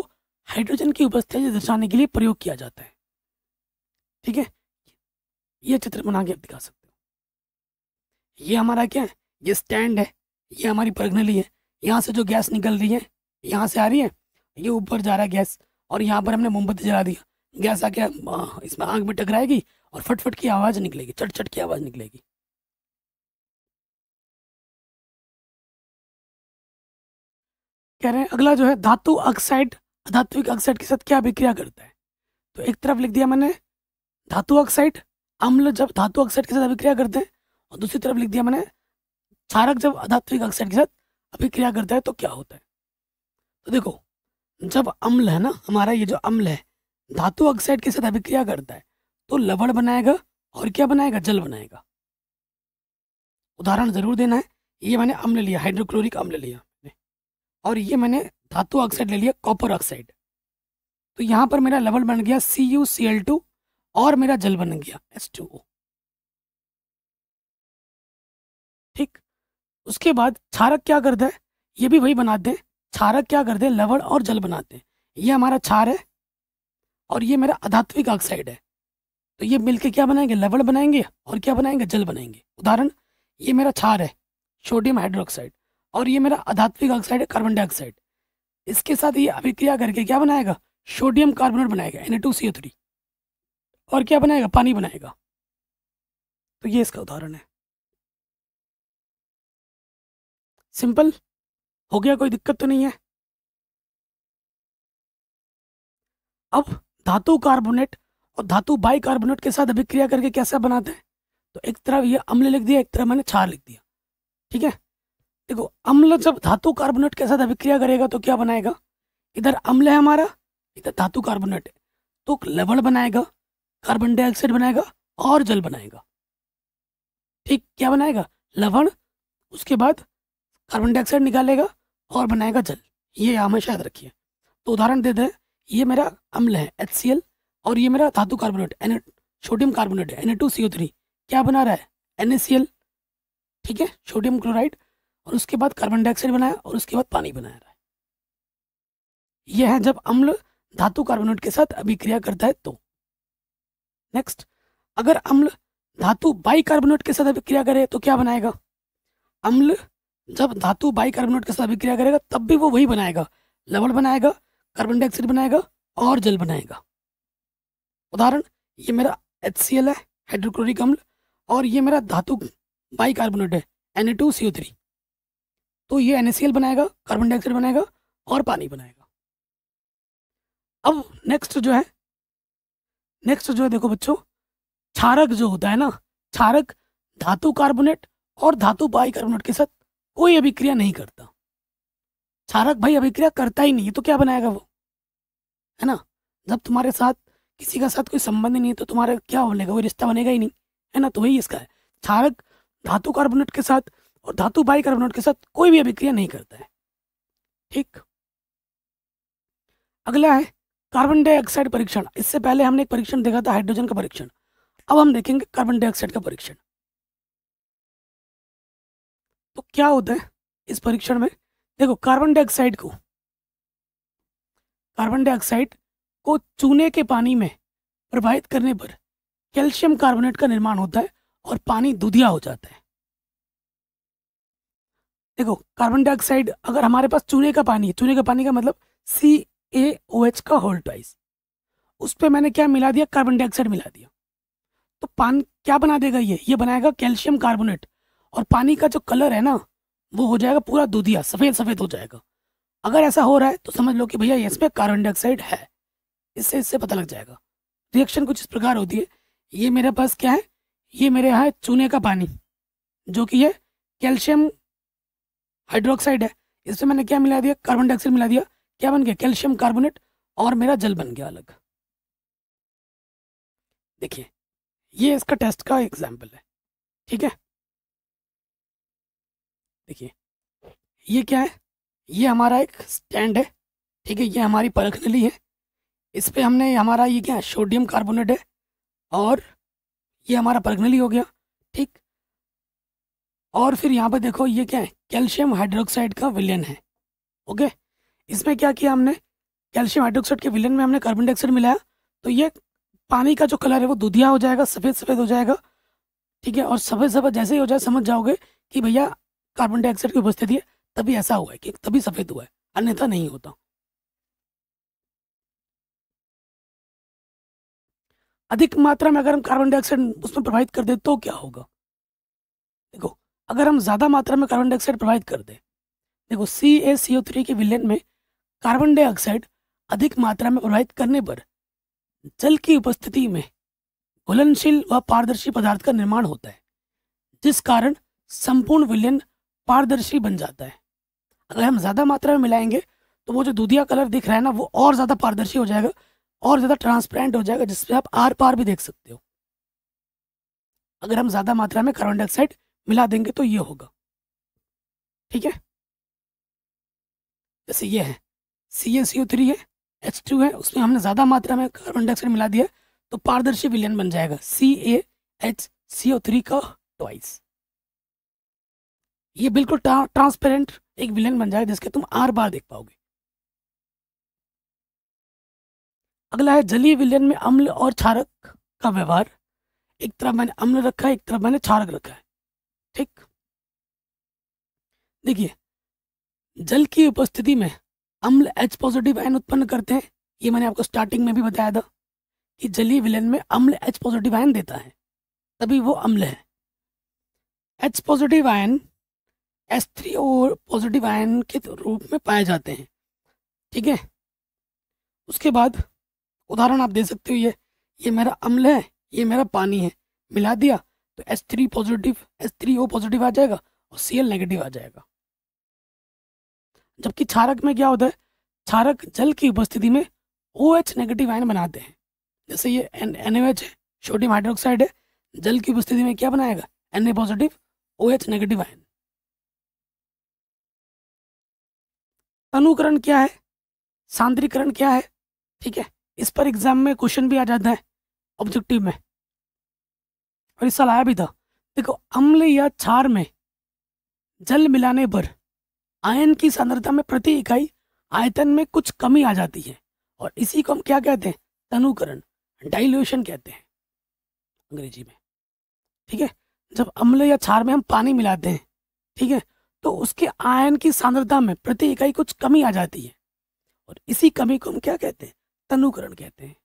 हाइड्रोजन की उपस्थिति दर्शाने के लिए प्रयोग किया जाता है ठीक है ये चित्र बना के आप दिखा सकते हो ये हमारा क्या है ये स्टैंड है ये हमारी परगनली है यहाँ से जो गैस निकल रही है यहाँ से आ रही है ये ऊपर जा रहा है गैस और यहाँ पर हमने मोमबत्ती जला दिया गैस आके इसमें आग में टकराएगी और फटफट की आवाज़ निकलेगी चट चट की आवाज़ निकलेगी कह रहे हैं अगला जो है धातु ऑक्साइड धातुविक ऑक्साइड के साथ क्या अभिक्रिया करता है तो एक तरफ लिख दिया मैंने धातु ऑक्साइड अम्ल जब धातु ऑक्साइड के साथ अभिक्रिया करते हैं और दूसरी तरफ लिख दिया मैंने चारक जब अधात्विक ऑक्साइड के साथ अभिक्रिया करता है तो क्या होता है तो देखो जब अम्ल है ना हमारा ये जो अम्ल है धातु ऑक्साइड के साथ अभिक्रिया करता है तो लवण बनाएगा और क्या बनाएगा जल बनाएगा उदाहरण जरूर देना है ये मैंने अम्ल लिया हाइड्रोक्लोरिक अम्ल लिया और ये मैंने धातु ऑक्साइड ले लिया कॉपर ऑक्साइड तो यहाँ पर मेरा लवण बन गया C U C L two और मेरा जल बन गया एस टू ओ ठीक उसके बाद क्षारक क्या करता है ये भी वही बनाते हैं क्षारक क्या करते हैं लवण और जल बनाते हैं ये हमारा क्षार है और ये मेरा अधात्विक ऑक्साइड है तो ये मिलके क्या बनाएंगे लवण बनाएंगे और क्या बनाएंगे जल बनाएंगे उदाहरण ये मेरा क्षार है सोडियम हाइड्रोक्साइड और ये मेरा अधात्विक ऑक्साइड है कार्बन डाइऑक्साइड इसके साथ ये अभिक्रिया करके क्या बनाएगा सोडियम कार्बोनेट बनाएगा एन टू सी थ्री और क्या बनाएगा पानी बनाएगा तो ये इसका उदाहरण है सिंपल हो गया कोई दिक्कत तो नहीं है अब धातु कार्बोनेट और धातु बाई कार्बोनेट के साथ अभिक्रिया करके कैसा बनाते हैं तो एक तरफ ये अम्ल लिख दिया एक तरफ मैंने क्षार लिख दिया ठीक है देखो अम्ल जब धातु कार्बोनेट के साथ अभिक्रिया करेगा तो क्या बनाएगा इधर अम्ल है हमारा इधर धातु कार्बोनेट है तो लवण बनाएगा कार्बन डाइऑक्साइड बनाएगा और जल बनाएगा ठीक क्या बनाएगा लवण उसके बाद कार्बन डाइऑक्साइड निकालेगा और बनाएगा जल ये हमेशा याद रखिए तो उदाहरण दे दें ये मेरा अम्ल है एच और ये मेरा धातु carbonate N sodium carbonate O N क्या बना रहा है एन ठीक है सोडियम क्लोराइड और उसके बाद कार्बन डाइऑक्साइड बनाया और उसके बाद पानी बनाया रहा है यह है जब अम्ल धातु कार्बोनेट के साथ अभिक्रिया करता है तो नेक्स्ट अगर अम्ल धातु बाइकार्बोनेट के साथ अभिक्रिया करे तो क्या बनाएगा अम्ल जब धातु बाइकार्बोनेट के साथ अभिक्रिया करेगा तब भी वो वही बनाएगा लवण बनाएगा कार्बन डाइऑक्साइड बनाएगा और जल बनाएगा उदाहरण ये मेरा एच सी एल है हाइड्रोक्लोरिक अम्ल और ये मेरा धातु बाइकार्बोनेट है N A two C O three तो ये एन सी एल बनाएगा कार्बन डाइऑक्साइड बनाएगा और पानी बनाएगा अब नेक्स्ट जो है नेक्स्ट जो है देखो बच्चों क्षारक जो होता है ना क्षारक धातु कार्बोनेट और धातु बाइकार्बोनेट के साथ कोई अभिक्रिया नहीं करता क्षारक भाई अभिक्रिया करता ही नहीं है तो क्या बनाएगा वो है ना जब तुम्हारे साथ किसी का साथ कोई संबंध नहीं है तो तुम्हारा क्या बनेगा कोई रिश्ता बनेगा ही नहीं है ना तो वही इसका है क्षारक धातु कार्बोनेट के साथ और धातु बाइकार्बोनेट के साथ कोई भी अभिक्रिया नहीं करता है ठीक अगला है कार्बन डाइऑक्साइड परीक्षण इससे पहले हमने एक परीक्षण देखा था हाइड्रोजन का परीक्षण अब हम देखेंगे कार्बन डाइऑक्साइड का परीक्षण तो क्या होता है इस परीक्षण में देखो कार्बन डाइऑक्साइड को कार्बन डाइऑक्साइड को चूने के पानी में प्रवाहित करने पर कैल्शियम कार्बोनेट का निर्माण होता है और पानी दुधिया हो जाता है देखो कार्बन डाइऑक्साइड अगर हमारे पास चूने का पानी है चूने का पानी का मतलब सी ए ओ एच का होल ट्वाइस उस पर मैंने क्या मिला दिया कार्बन डाइऑक्साइड मिला दिया तो पान क्या बना देगा ये ये बनाएगा कैल्शियम कार्बोनेट और पानी का जो कलर है ना वो हो जाएगा पूरा दूधिया सफ़ेद सफ़ेद हो जाएगा अगर ऐसा हो रहा है तो समझ लो कि भैया इसमें कार्बन डाइऑक्साइड है इससे इससे पता लग जाएगा रिएक्शन कुछ इस प्रकार होती है ये मेरे पास क्या है ये मेरे यहाँ चूने का पानी जो कि ये कैल्शियम हाइड्रोक्साइड है इसमें मैंने क्या मिला दिया कार्बन डाइऑक्साइड मिला दिया क्या बन गया कैल्शियम कार्बोनेट और मेरा जल बन गया अलग देखिए ये इसका टेस्ट का एग्जाम्पल है ठीक है देखिए ये क्या है ये हमारा एक स्टैंड है ठीक है ये हमारी परख नली है इस पर हमने हमारा ये क्या है सोडियम कार्बोनेट है और ये हमारा परख नली हो गया ठीक और फिर यहाँ पर देखो ये क्या है कैल्शियम हाइड्रोक्साइड का विलियन है ओके इसमें क्या किया हमने कैल्शियम हाइड्रोक्साइड के विलन में हमने कार्बन डाइऑक्साइड मिलाया तो ये पानी का जो कलर है वो दुधिया हो जाएगा सफ़ेद सफ़ेद हो जाएगा ठीक है और सफ़ेद सफ़ेद जैसे ही हो जाए समझ जाओगे कि भैया कार्बन डाइऑक्साइड की उपस्थिति है तभी ऐसा हुआ है कि तभी सफ़ेद हुआ है अन्यथा नहीं होता अधिक मात्रा में अगर हम कार्बन डाइऑक्साइड उसमें प्रभावित कर दे तो क्या होगा देखो अगर हम ज़्यादा मात्रा में कार्बन डाइऑक्साइड प्रभावित कर दें देखो सी ए सी ओ थ्री के विलयन में कार्बन डाइऑक्साइड अधिक मात्रा में प्रवाहित करने पर जल की उपस्थिति में घुलनशील व पारदर्शी पदार्थ का निर्माण होता है जिस कारण संपूर्ण विलयन पारदर्शी बन जाता है अगर हम ज़्यादा मात्रा में मिलाएंगे तो वो जो दूधिया कलर दिख रहा है ना वो और ज़्यादा पारदर्शी हो जाएगा और ज़्यादा ट्रांसपेरेंट हो जाएगा जिसमें आप आर पार भी देख सकते हो अगर हम ज़्यादा मात्रा में कार्बन डाइऑक्साइड मिला देंगे तो ये होगा ठीक है जैसे ये है सी एस यू थ्री है एच टू है उसमें हमने ज़्यादा मात्रा में कार्बन डाइऑक्साइड मिला दिया तो पारदर्शी विलयन बन जाएगा C A H C O three का ट्वाइस ये बिल्कुल ट्रांसपेरेंट एक विलयन बन जाएगा जिसके तुम आर बार देख पाओगे अगला है जलीय विलयन में अम्ल और क्षारक का व्यवहार एक तरफ मैंने अम्ल रखा है एक तरफ मैंने क्षारक रखा है ठीक देखिए जल की उपस्थिति में अम्ल एच पॉजिटिव आयन उत्पन्न करते हैं ये मैंने आपको स्टार्टिंग में भी बताया था कि जलीय विलन में अम्ल एच पॉजिटिव आयन देता है तभी वो अम्ल है H positive ion S three और पॉजिटिव आयन के रूप में पाए जाते हैं ठीक है उसके बाद उदाहरण आप दे सकते हो ये ये मेरा अम्ल है ये मेरा पानी है मिला दिया तो S three positive S three O positive आ जाएगा और सी एल नेगेटिव आ जाएगा जबकि क्षारक में क्या होता है क्षारक जल की उपस्थिति में ओ एच नेगेटिव आयन बनाते हैं जैसे ये एन एच है सोडियम हाइड्रोक्साइड है जल की उपस्थिति में क्या बनाएगा N A positive O H negative ion तनुकरण क्या है सांद्रीकरण क्या है ठीक है इस पर एग्जाम में क्वेश्चन भी आ जाता है ऑब्जेक्टिव में और इस साल आया भी था देखो अम्ल या क्षार में जल मिलाने पर आयन की सांद्रता में प्रति इकाई आयतन में कुछ कमी आ जाती है और इसी को हम क्या कहते हैं तनुकरण डाइल्यूशन कहते हैं अंग्रेजी में ठीक है जब अम्ल या क्षार में हम पानी मिलाते हैं ठीक है तो उसके आयन की सांद्रता में प्रति इकाई कुछ कमी आ जाती है और इसी कमी को हम क्या कहते हैं तनुकरण कहते हैं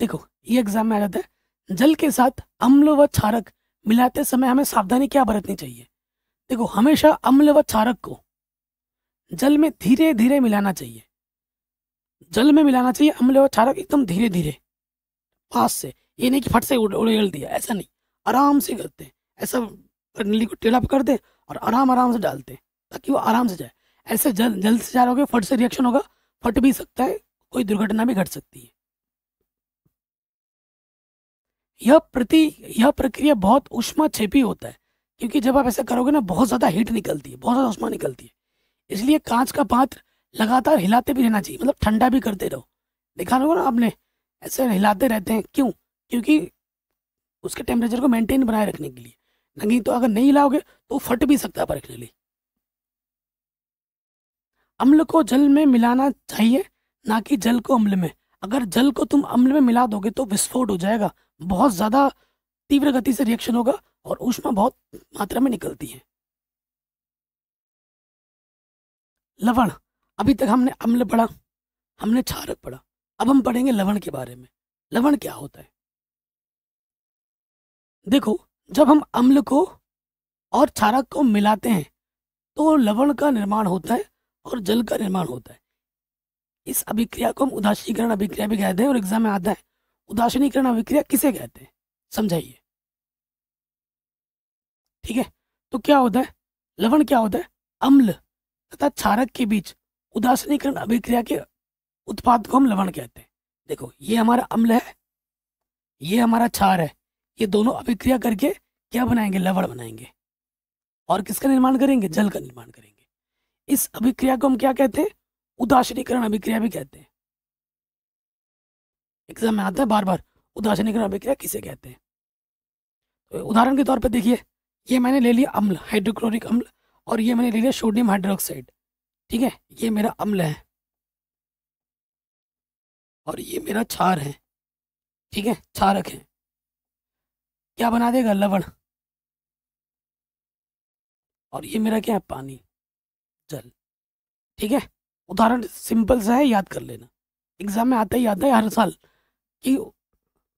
देखो ये एग्जाम में आ जाता है जल के साथ अम्ल व क्षारक मिलाते समय हमें सावधानी क्या बरतनी चाहिए देखो हमेशा अम्ल व क्षारक को जल में धीरे धीरे मिलाना चाहिए जल में मिलाना चाहिए अम्ल व क्षारक एकदम धीरे धीरे पास से ये नहीं कि फट से उड़ेल दिया ऐसा नहीं आराम से करते हैं ऐसा नली को टेढ़ा कर दे और आराम आराम से डालते हैं ताकि वो आराम से जाए ऐसे जल जल्द से जा रहोगे फट से रिएक्शन होगा फट भी सकता है कोई दुर्घटना भी घट सकती है यह प्रति यह प्रक्रिया बहुत उष्मा छेपी होता है क्योंकि जब आप ऐसा करोगे ना बहुत ज़्यादा हीट निकलती है बहुत ज़्यादा उष्मा निकलती है इसलिए कांच का पात्र लगातार हिलाते भी रहना चाहिए मतलब ठंडा भी करते रहो दिखा लो ना आपने ऐसे हिलाते रहते हैं क्यों क्योंकि उसके टेम्परेचर को मेंटेन बनाए रखने के लिए नहीं तो अगर नहीं हिलाओगे तो फट भी सकता है लिए अम्ल को जल में मिलाना चाहिए ना कि जल को अम्ल में अगर जल को तुम अम्ल में मिला दोगे तो विस्फोट हो जाएगा बहुत ज़्यादा तीव्र गति से रिएक्शन होगा और ऊष्मा बहुत मात्रा में निकलती है लवण अभी तक हमने अम्ल पढ़ा हमने क्षारक पढ़ा अब हम पढ़ेंगे लवण के बारे में लवण क्या होता है देखो जब हम अम्ल को और क्षारक को मिलाते हैं तो लवण का निर्माण होता है और जल का निर्माण होता है इस अभिक्रिया को हम उदासीकरण अभिक्रिया भी कहते हैं और एग्जाम में आता है उदासीनीकरण अभिक्रिया किसे कहते हैं समझाइए ठीक है तो क्या होता है लवण क्या होता है अम्ल तथा क्षारक के बीच उदासीनीकरण अभिक्रिया के उत्पाद को हम लवण कहते हैं देखो ये हमारा अम्ल है ये हमारा क्षार है ये दोनों अभिक्रिया करके क्या बनाएंगे लवण बनाएंगे और किसका निर्माण करेंगे जल का निर्माण करेंगे इस अभिक्रिया को हम क्या कहते हैं उदासीनीकरण अभिक्रिया भी कहते हैं एग्जाम में आता है बार बार उदासनिक अभिक्रिया किसे कहते हैं तो उदाहरण के तौर पर देखिए ये मैंने ले लिया अम्ल हाइड्रोक्लोरिक अम्ल और ये मैंने ले लिया सोडियम हाइड्रोक्साइड ठीक है ये मेरा अम्ल है और ये मेरा छार है ठीक है छारक है क्या बना देगा लवण और ये मेरा क्या है पानी जल ठीक है उदाहरण सिंपल सा है याद कर लेना एग्जाम में आता ही आता है हर साल कि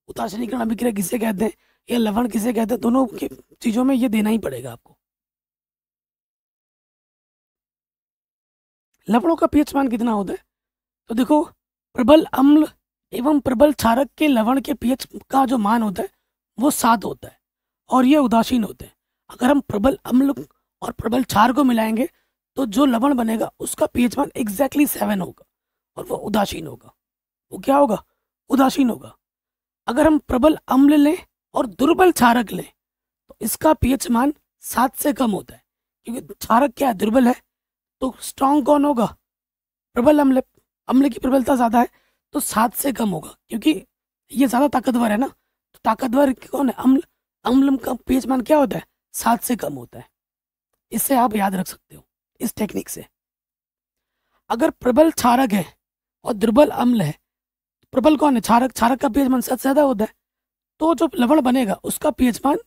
उताशनीकरण अभिक्रिया किसे कहते हैं या लवण किसे कहते हैं दोनों की चीज़ों में ये देना ही पड़ेगा आपको लवणों का पीएच मान कितना होता है तो देखो प्रबल अम्ल एवं प्रबल क्षारक के लवण के पीएच का जो मान होता है वो सात होता है और ये उदासीन होते हैं अगर हम प्रबल अम्ल और प्रबल क्षार को मिलाएंगे तो जो लवण बनेगा उसका पीएच मान एग्जैक्टली सेवन होगा और वो उदासीन होगा वो क्या होगा उदासीन होगा अगर हम प्रबल अम्ल लें और दुर्बल क्षारक लें तो इसका पीएच मान सात से कम होता है क्योंकि क्षारक क्या है दुर्बल है तो स्ट्रांग कौन होगा प्रबल अम्ल अम्ल की प्रबलता ज़्यादा है तो सात से कम होगा क्योंकि ये ज़्यादा ताकतवर है ना तो ताकतवर कौन है अम्ल अम्ल का पीएच मान क्या होता है सात से कम होता है इससे आप याद रख सकते हो इस टेक्निक से अगर प्रबल क्षारक है और दुर्बल अम्ल है प्रबल कौन है क्षारक क्षारक का पीएच मान सात से ज्यादा होता है तो जो लवण बनेगा उसका पीएच मान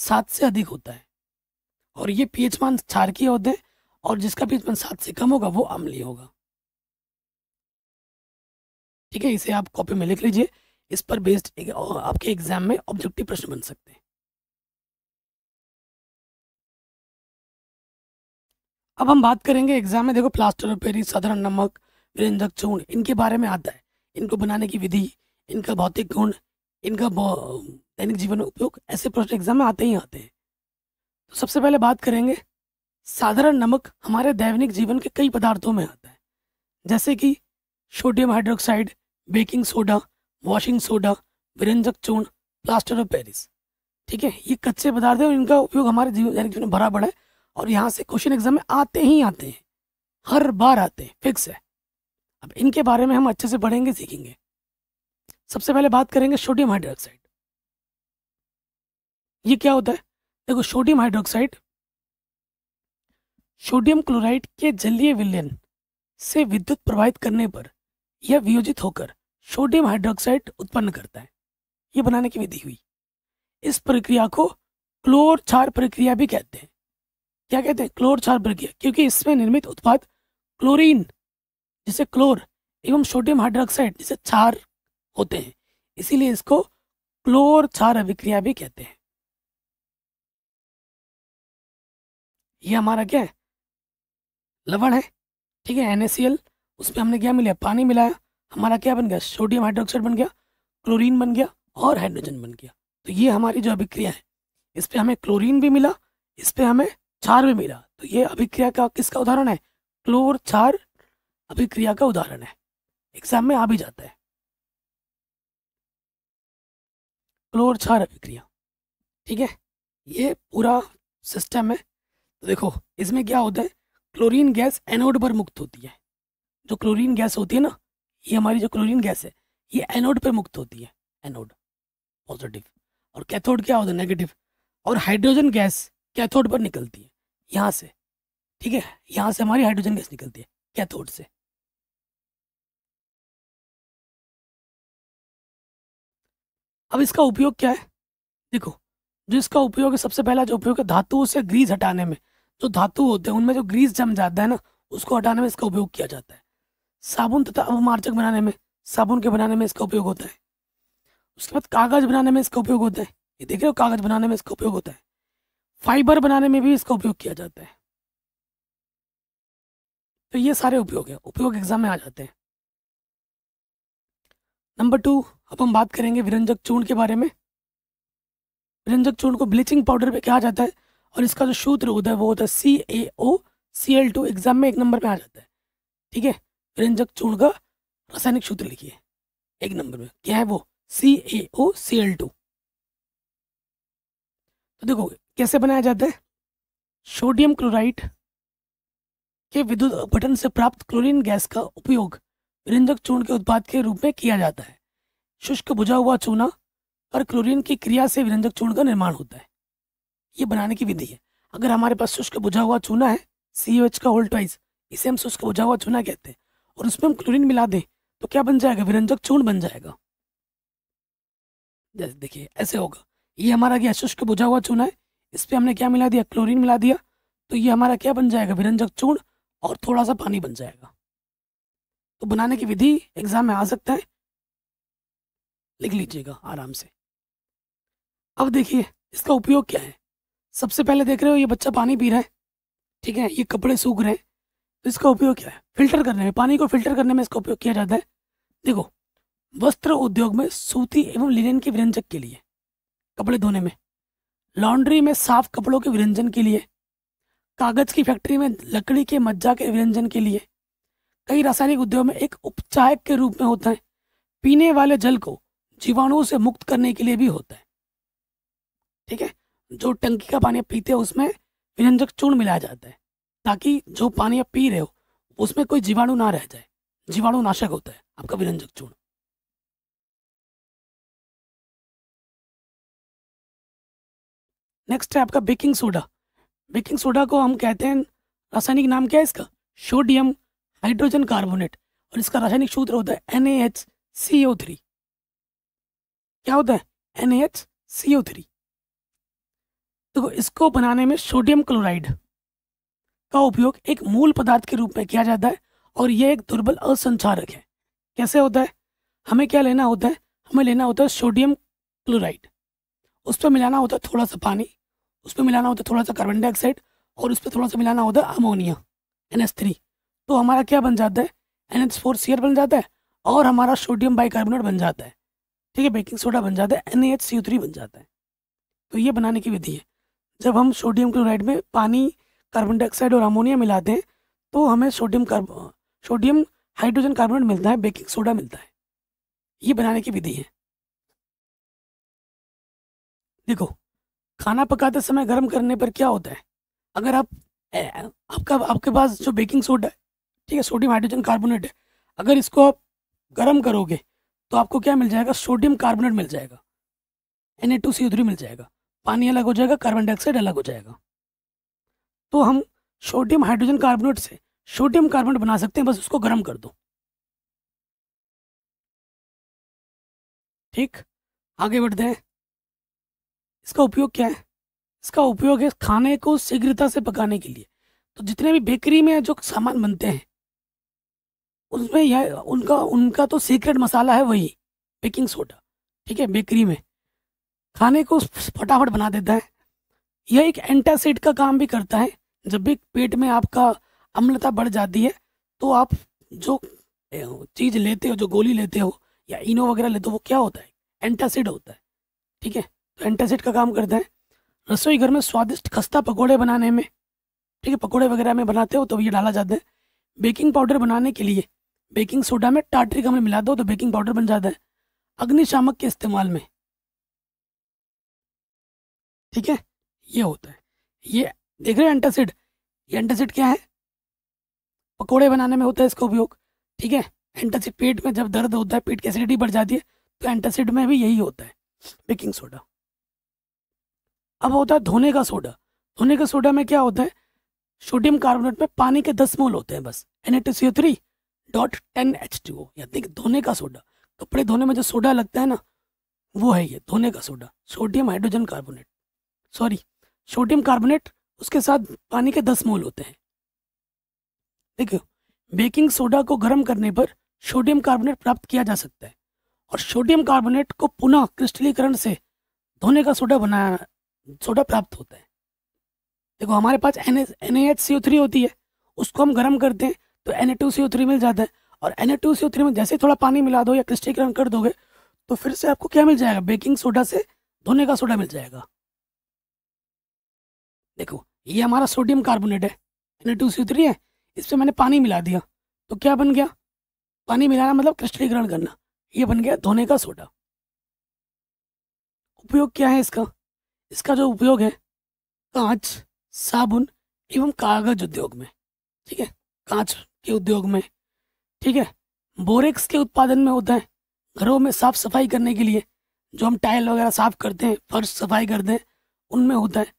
सात से अधिक होता है और ये पीएच मान क्षारकीय होते हैं और जिसका पीएच मान सात से कम होगा वो अम्लीय होगा ठीक है इसे आप कॉपी में लिख लीजिए इस पर बेस्ड आपके एग्जाम में ऑब्जेक्टिव प्रश्न बन सकते हैं अब हम बात करेंगे एग्जाम में देखो प्लास्टर ऑफ पेरिस साधारण नमक व्यंजक चूर्ण इनके बारे में आता है इनको बनाने की विधि इनका भौतिक गुण इनका दैनिक जीवन में उपयोग ऐसे प्रश्न एग्जाम में आते ही आते हैं तो सबसे पहले बात करेंगे साधारण नमक हमारे दैनिक जीवन के कई पदार्थों में आता है जैसे कि sodium hydroxide baking soda washing soda विरंजक चूर्ण प्लास्टर ऑफ पेरिस ठीक है ये कच्चे पदार्थ हैं और इनका उपयोग हमारे जीवन दैनिक जीवन में भरा पड़ा है और यहाँ से क्वेश्चन एग्जाम में आते ही आते हैं हर बार आते हैं फिक्स है अब इनके बारे में हम अच्छे से पढ़ेंगे सीखेंगे सबसे पहले बात करेंगे सोडियम हाइड्रोक्साइड ये क्या होता है देखो सोडियम हाइड्रोक्साइड सोडियम क्लोराइड के जलीय विलयन से विद्युत प्रवाहित करने पर यह वियोजित होकर सोडियम हाइड्रोक्साइड उत्पन्न करता है ये बनाने की विधि हुई इस प्रक्रिया को क्लोर क्षार प्रक्रिया भी कहते हैं क्या कहते हैं क्लोर क्षार प्रक्रिया क्योंकि इसमें निर्मित उत्पाद क्लोरीन जिसे क्लोर एवं सोडियम हाइड्रोक्साइड जिसे क्षार होते हैं इसीलिए इसको क्लोर क्षार अभिक्रिया भी कहते हैं ये हमारा क्या है लवण है ठीक है एन उसमें हमने क्या मिला पानी मिलाया हमारा क्या बन गया सोडियम हाइड्रोक्साइड बन गया क्लोरीन बन गया और हाइड्रोजन बन गया तो ये हमारी जो अभिक्रिया है इस पर हमें क्लोरीन भी मिला इस पर हमें क्षार भी मिला तो ये अभिक्रिया का किसका उदाहरण है क्लोर क्षार अभिक्रिया का उदाहरण है एग्जाम में आ भी जाता है क्लोर क्षार अभिक्रिया ठीक है ये पूरा सिस्टम है तो देखो इसमें क्या होता है क्लोरीन गैस एनोड पर मुक्त होती है जो क्लोरीन गैस होती है ना ये हमारी जो क्लोरीन गैस है ये एनोड पर मुक्त होती है एनोड पॉजिटिव और कैथोड क्या होता है नेगेटिव और हाइड्रोजन गैस कैथोड पर निकलती है यहाँ से ठीक है यहाँ से हमारी हाइड्रोजन गैस निकलती है कैथोड से अब इसका उपयोग क्या है देखो जो इसका उपयोग है सबसे पहला जो उपयोग है धातुओं से ग्रीस हटाने में जो धातु होते हैं उनमें जो ग्रीस जम जाता है ना उसको हटाने में इसका उपयोग किया जाता है साबुन तथा अवमार्चक बनाने में साबुन के बनाने में इसका उपयोग होता है उसके बाद कागज बनाने में इसका उपयोग होता है ये देख रहे हो कागज बनाने में इसका उपयोग होता है फाइबर बनाने में भी इसका उपयोग किया जाता है तो ये सारे उपयोग है उपयोग एग्जाम में आ जाते हैं नंबर टू अब हम बात करेंगे विरंजक चूर्ण के बारे में विरंजक चूर्ण को ब्लीचिंग पाउडर भी कहा जाता है और इसका जो सूत्र होता है वो होता है C A O C L two exam में एक नंबर में आ जाता है ठीक है विरंजक चूर्ण का रासायनिक सूत्र लिखिए एक नंबर में क्या है वो सी A O C L to तो देखो कैसे बनाया जाता है सोडियम क्लोराइड के विद्युत अपघटन से प्राप्त क्लोरीन गैस का उपयोग विरंजक चूर्ण के उत्पाद के रूप में किया जाता है शुष्क बुझा हुआ चूना और क्लोरीन की क्रिया से विरंजक चूर्ण का निर्माण होता है ये बनाने की विधि है अगर हमारे पास शुष्क बुझा हुआ चूना है सी एच का होल्ड ट्वाइस इसे हम शुष्क बुझा हुआ चूना कहते हैं और उसमें हम क्लोरीन मिला दें तो क्या बन जाएगा विरंजक चूर्ण बन जाएगा जैसे देखिए ऐसे होगा ये हमारा क्या शुष्क बुझा हुआ चूना है इस पर हमने क्या मिला दिया क्लोरीन मिला दिया तो ये हमारा क्या बन जाएगा विरंजक चूर्ण और थोड़ा सा पानी बन जाएगा तो बनाने की विधि एग्जाम में आ सकता है लिख लीजिएगा आराम से अब देखिए इसका उपयोग क्या है सबसे पहले देख रहे हो ये बच्चा पानी पी रहा है ठीक है ये कपड़े सूख रहे हैं तो इसका उपयोग क्या है फिल्टर करने में पानी को फिल्टर करने में इसका उपयोग किया जाता है देखो वस्त्र उद्योग में सूती एवं लिनन के व्यंजक के लिए कपड़े धोने में लॉन्ड्री में साफ कपड़ों के व्यंजन के लिए कागज की फैक्ट्री में लकड़ी के मज्जा के व्यंजन के लिए कई रासायनिक उद्योग में एक उपचायक के रूप में होता है पीने वाले जल को जीवाणुओं से मुक्त करने के लिए भी होता है ठीक है जो टंकी का पानी पीते हैं उसमें विरंजक चूर्ण मिलाया जाता है ताकि जो पानी आप पी रहे हो उसमें कोई जीवाणु ना रह जाए जीवाणु नाशक होता है आपका विरंजक चूर्ण नेक्स्ट है आपका बेकिंग सोडा बेकिंग सोडा को हम कहते हैं रासायनिक नाम क्या है इसका सोडियम हाइड्रोजन कार्बोनेट और इसका रासायनिक सूत्र होता है N A H C O three क्या होता है N H C O three देखो इसको बनाने में सोडियम क्लोराइड का उपयोग एक मूल पदार्थ के रूप में किया जाता है और यह एक दुर्बल असंचारक है कैसे होता है हमें क्या लेना होता है हमें लेना होता है सोडियम क्लोराइड उस पर मिलाना होता है थोड़ा सा पानी उस पर मिलाना होता है थोड़ा सा कार्बन डाइऑक्साइड और उस पर थोड़ा सा मिलाना होता है अमोनिया एन एस थ्री तो हमारा क्या बन जाता है N H four C L बन जाता है और हमारा सोडियम बाइकार्बोनेट बन जाता है ठीक है बेकिंग सोडा बन जाता है एन सी थ्री बन जाता है तो ये बनाने की विधि है जब हम सोडियम क्लोराइड में पानी कार्बन डाइऑक्साइड और अमोनिया मिलाते हैं तो हमें sodium carb sodium hydrogen carbonate मिलता है बेकिंग सोडा मिलता है ये बनाने की विधि है देखो खाना पकाते समय गर्म करने पर क्या होता है अगर आप आपका आपके पास जो बेकिंग सोडा है ठीक है सोडियम हाइड्रोजन कार्बोनेट है अगर इसको आप गर्म करोगे तो आपको क्या मिल जाएगा सोडियम कार्बोनेट मिल जाएगा एन मिल जाएगा पानी अलग हो जाएगा कार्बन डाइऑक्साइड अलग हो जाएगा तो हम सोडियम हाइड्रोजन कार्बोनेट से सोडियम कार्बोनेट बना सकते हैं बस उसको गर्म कर दो ठीक आगे बढ़ते हैं इसका उपयोग क्या है इसका उपयोग है खाने को शीघ्रता से पकाने के लिए तो जितने भी बेकरी में जो सामान बनते हैं उसमें यह उनका उनका तो सीक्रेट मसाला है वही बेकिंग सोडा ठीक है बेकरी में खाने को फटाफट बना देता है यह एक एंटासिड का काम भी करता है जब भी पेट में आपका अम्लता बढ़ जाती है तो आप जो चीज़ लेते हो जो गोली लेते हो या इनो वगैरह लेते हो वो क्या होता है एंटासिड होता है ठीक है तो एंटासिड का काम करता है रसोई घर में स्वादिष्ट खस्ता पकौड़े बनाने में ठीक है पकौड़े वगैरह में बनाते हो तो ये डाला जाता है बेकिंग पाउडर बनाने के लिए बेकिंग सोडा में टाटरी का में मिला दो तो बेकिंग पाउडर बन जाता है अग्निशामक के इस्तेमाल में ठीक है ये होता है ये देख रहे हैं एंटासिड ये एंटासिड क्या है पकोड़े बनाने में होता है इसका उपयोग ठीक है एंटासिड पेट में जब दर्द होता है पेट की एसिडिटी बढ़ जाती है तो एंटासिड में भी यही होता है बेकिंग सोडा अब होता है धोने का सोडा धोने का सोडा में क्या होता है सोडियम कार्बोनेट में पानी के दस मोल होते हैं बस N A two C O three dot ten H two O या देख धोने का सोडा कपड़े धोने में जो सोडा लगता है ना वो है ये धोने का soda sodium hydrogen carbonate sorry sodium carbonate उसके साथ पानी के दस मोल होते हैं देखियो बेकिंग सोडा को गर्म करने पर सोडियम कार्बोनेट प्राप्त किया जा सकता है और सोडियम कार्बोनेट को पुनः क्रिस्टलीकरण से धोने का सोडा बनाया सोडा प्राप्त होता है देखो हमारे पास N H C O three होती है उसको हम गर्म करते हैं तो एन मिल जाता है और एन में जैसे थोड़ा पानी मिला दो या क्रिस्टीकरण कर दोगे तो फिर से आपको क्या मिल जाएगा बेकिंग सोडा से धोने का सोडा मिल जाएगा देखो ये हमारा सोडियम कार्बोनेट है एन है इस पर मैंने पानी मिला दिया तो क्या बन गया पानी मिलाना मतलब क्रिस्टलीकरण करना ये बन गया धोने का सोडा उपयोग क्या है इसका इसका जो उपयोग है कांच साबुन एवं कागज उद्योग में ठीक है कांच के उद्योग में ठीक है बोरेक्स के उत्पादन में होता है घरों में साफ सफाई करने के लिए जो हम टाइल वगैरह साफ करते हैं फर्श सफाई करते हैं उनमें होता है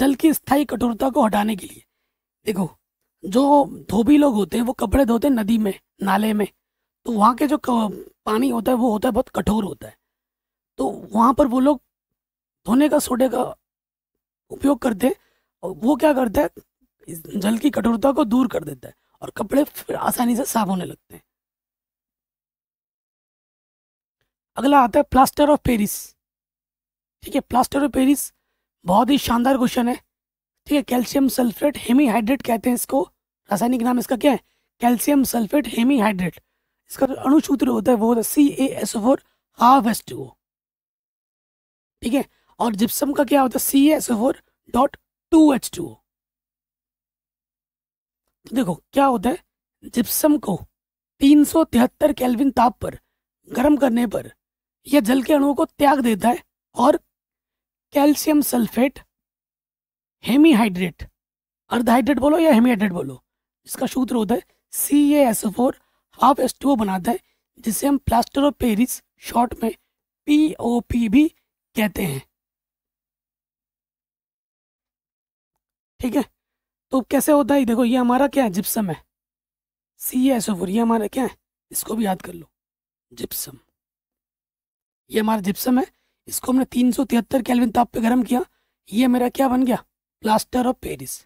जल की स्थायी कठोरता को हटाने के लिए देखो जो धोबी लोग होते हैं वो कपड़े धोते हैं नदी में नाले में तो वहाँ के जो पानी होता है वो होता है बहुत कठोर होता है तो वहाँ पर वो लोग धोने का सोडे का उपयोग करते हैं और वो क्या करता है जल की कठोरता को दूर कर देता है और कपड़े फिर आसानी से साफ होने लगते हैं अगला आता है प्लास्टर ऑफ पेरिस ठीक है प्लास्टर ऑफ पेरिस बहुत ही शानदार क्वेश्चन है ठीक है कैल्शियम सल्फेट हेमीहाइड्रेट कहते हैं इसको रासायनिक नाम इसका क्या है कैल्शियम सल्फेट हेमीहाइड्रेट इसका जो अणुसूत्र होता है वो होता है C A S four half S two ठीक है और जिप्सम का क्या होता है C S four dot two H two O तो देखो क्या होता है जिप्सम को तीन सौ तिहत्तर कैलविन ताप पर गर्म करने पर यह जल के अणुओं को त्याग देता है और कैल्शियम सल्फेट हेमीहाइड्रेट अर्धहाइड्रेट बोलो या हेमीहाइड्रेट बोलो इसका सूत्र होता है C A S four half S two बनाता है जिसे हम प्लास्टर ऑफ पेरिस शॉर्ट में पी ओ पी भी कहते हैं ठीक है तो कैसे होता है देखो ये हमारा क्या है जिप्सम है सी एस ओवर ये हमारा क्या है इसको भी याद कर लो जिप्सम ये हमारा जिप्सम है इसको हमने तीन सौ तिहत्तर कैलविन ताप पे गर्म किया ये मेरा क्या बन गया प्लास्टर ऑफ पेरिस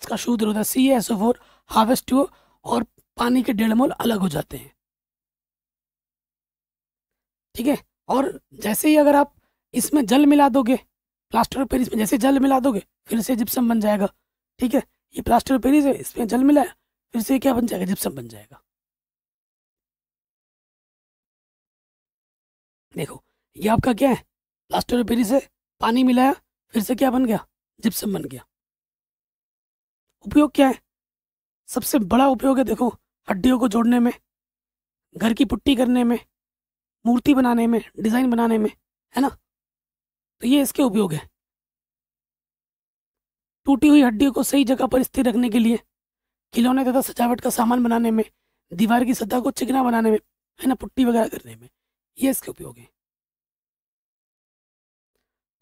इसका शूद्र होता है सी एस ओ हार्वेस्ट हो और पानी के डेढ़ मोल अलग हो जाते हैं ठीक है और जैसे ही अगर आप इसमें जल मिला दोगे प्लास्टर ऑफ पेरिस में जैसे जल मिला दोगे फिर से जिप्सम बन जाएगा ठीक है ये प्लास्टर ऑफ पेरिस है इसमें जल मिलाया फिर से क्या बन जाएगा जिप्सम बन जाएगा देखो ये आपका क्या है प्लास्टर ऑफ पेरिस है पानी मिलाया फिर से क्या बन गया जिप्सम बन गया उपयोग क्या है सबसे बड़ा उपयोग है देखो हड्डियों को जोड़ने में घर की पुट्टी करने में मूर्ति बनाने में डिज़ाइन बनाने में है ना तो ये इसके उपयोग है टूटी हुई हड्डियों को सही जगह पर स्थिर रखने के लिए खिलौने तथा सजावट का सामान बनाने में दीवार की सतह को चिकना बनाने में है ना पुट्टी वगैरह करने में ये इसके उपयोग है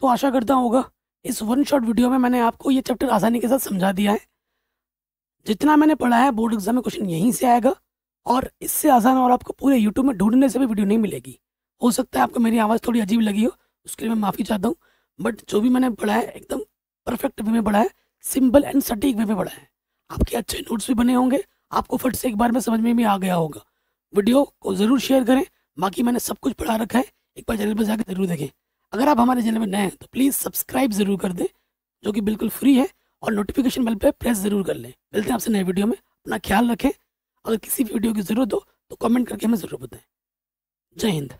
तो आशा करता होगा इस वन शॉट वीडियो में मैंने आपको ये चैप्टर आसानी के साथ समझा दिया है जितना मैंने पढ़ा है बोर्ड एग्जाम में क्वेश्चन यहीं से आएगा और इससे आसान और आपको पूरे यूट्यूब में ढूंढने से भी वीडियो नहीं मिलेगी हो सकता है आपको मेरी आवाज़ थोड़ी अजीब लगी हो उसके लिए मैं माफ़ी चाहता हूँ बट जो भी मैंने पढ़ा है एकदम परफेक्ट वे में पढ़ा है सिंपल एंड सटीक वे में पढ़ा है आपके अच्छे नोट्स भी बने होंगे आपको फट से एक बार में समझ में भी आ गया होगा वीडियो को ज़रूर शेयर करें बाकी मैंने सब कुछ पढ़ा रखा है एक बार चैनल पर जाकर ज़रूर देखें अगर आप हमारे चैनल में नए हैं तो प्लीज़ सब्सक्राइब ज़रूर कर दें जो कि बिल्कुल फ्री है और नोटिफिकेशन बेल पर प्रेस ज़रूर कर लें मिलते हैं आपसे नए वीडियो में अपना ख्याल रखें अगर किसी वीडियो की ज़रूरत हो तो कमेंट करके हमें ज़रूर बताएं जय हिंद